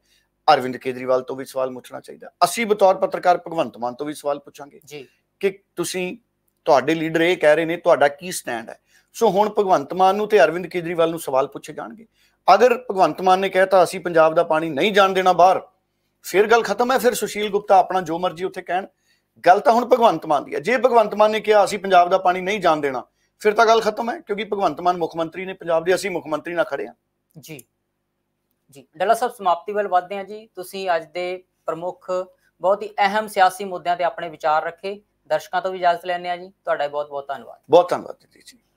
ਅਰਵਿੰਦ ਕੇਜਰੀਵਾਲ ਤੋਂ ਵੀ ਸਵਾਲ ਪੁੱਛਣਾ ਚਾਹੀਦਾ ਅਸੀਂ ਬਤੌਰ ਪੱਤਰਕਾਰ ਭਗਵੰਤ ਮਾਨ ਤੋਂ ਵੀ ਸਵਾਲ ਪੁੱਛਾਂਗੇ ਜੀ ਕਿ ਤੁਸੀਂ ਤੁਹਾਡੇ ਲੀਡਰ ਇਹ ਕਹਿ ਰਹੇ ਨੇ ਤੁਹਾਡਾ ਕੀ ਸਟੈਂਡ ਹੈ ਸੋ ਹੁਣ ਭਗਵੰਤ ਮਾਨ ਨੂੰ ਤੇ ਅਰਵਿੰਦ ਕੇਜਰੀਵਾਲ ਨੂੰ ਸਵਾਲ ਪੁੱਛੇ ਜਾਣਗੇ ਅਗਰ ਭਗਵੰਤ ਮਾਨ ਨੇ ਕਹਿਤਾ ਅਸੀਂ ਪੰਜਾਬ ਦਾ ਪਾਣੀ ਨਹੀਂ ਜਾਣ ਦੇਣਾ ਬਾਹਰ ਫਿਰ ਗੱਲ ਖਤਮ ਹੈ ਫਿਰ ਸੁਸ਼ੀਲ ਗੁਪਤਾ ਆਪਣਾ ਜੋ ਮਰਜ਼ੀ ਉੱਥੇ ਕਹਿਣ ਗੱਲ ਤਾਂ ਹੁਣ ਭਗਵੰਤ ਮਾਨ ਦੀ ਹੈ ਜੇ ਭਗਵੰਤ ਮਾਨ ਨੇ ਕਿਹਾ ਅਸੀਂ ਪੰਜਾਬ ਦਾ ਪਾਣੀ ਨਹੀਂ ਜਾਣ ਦੇਣਾ ਫਿਰ ਤਾਂ ਗੱਲ ਖਤਮ ਹੈ ਕਿਉਂਕਿ ਭਗਵੰਤ ਮਾਨ ਮੁੱਖ ਮੰਤਰੀ ਨੇ ਪੰਜਾਬ ਦੇ ਅਸੀਂ ਮੁੱਖ ਮੰਤਰੀ ਨਾਲ ਖੜੇ ਆ ਜੀ ਜੀ ਡੱਲਾ ਸਾਹਿਬ ਸਮਾਪਤੀ ਵੱਲ ਵਧਦੇ ਹਾਂ ਜੀ ਤੁਸੀਂ ਅੱਜ ਦੇ ਪ੍ਰਮੁੱਖ ਬਹੁਤ ਹੀ ਅਹਿਮ ਸਿਆਸੀ ਮੁੱਦਿਆਂ ਤੇ ਆਪਣੇ ਵਿਚਾਰ ਰੱਖੇ ਦਰਸ਼ਕਾਂ ਤੋਂ ਵੀ ਇਜਾਜ਼ਤ ਲੈਣੇ ਆ ਜੀ ਤੁਹਾਡਾ ਬਹੁਤ ਬਹੁਤ ਧੰਨਵਾਦ ਬਹੁਤ ਧੰਨਵਾਦ ਜੀ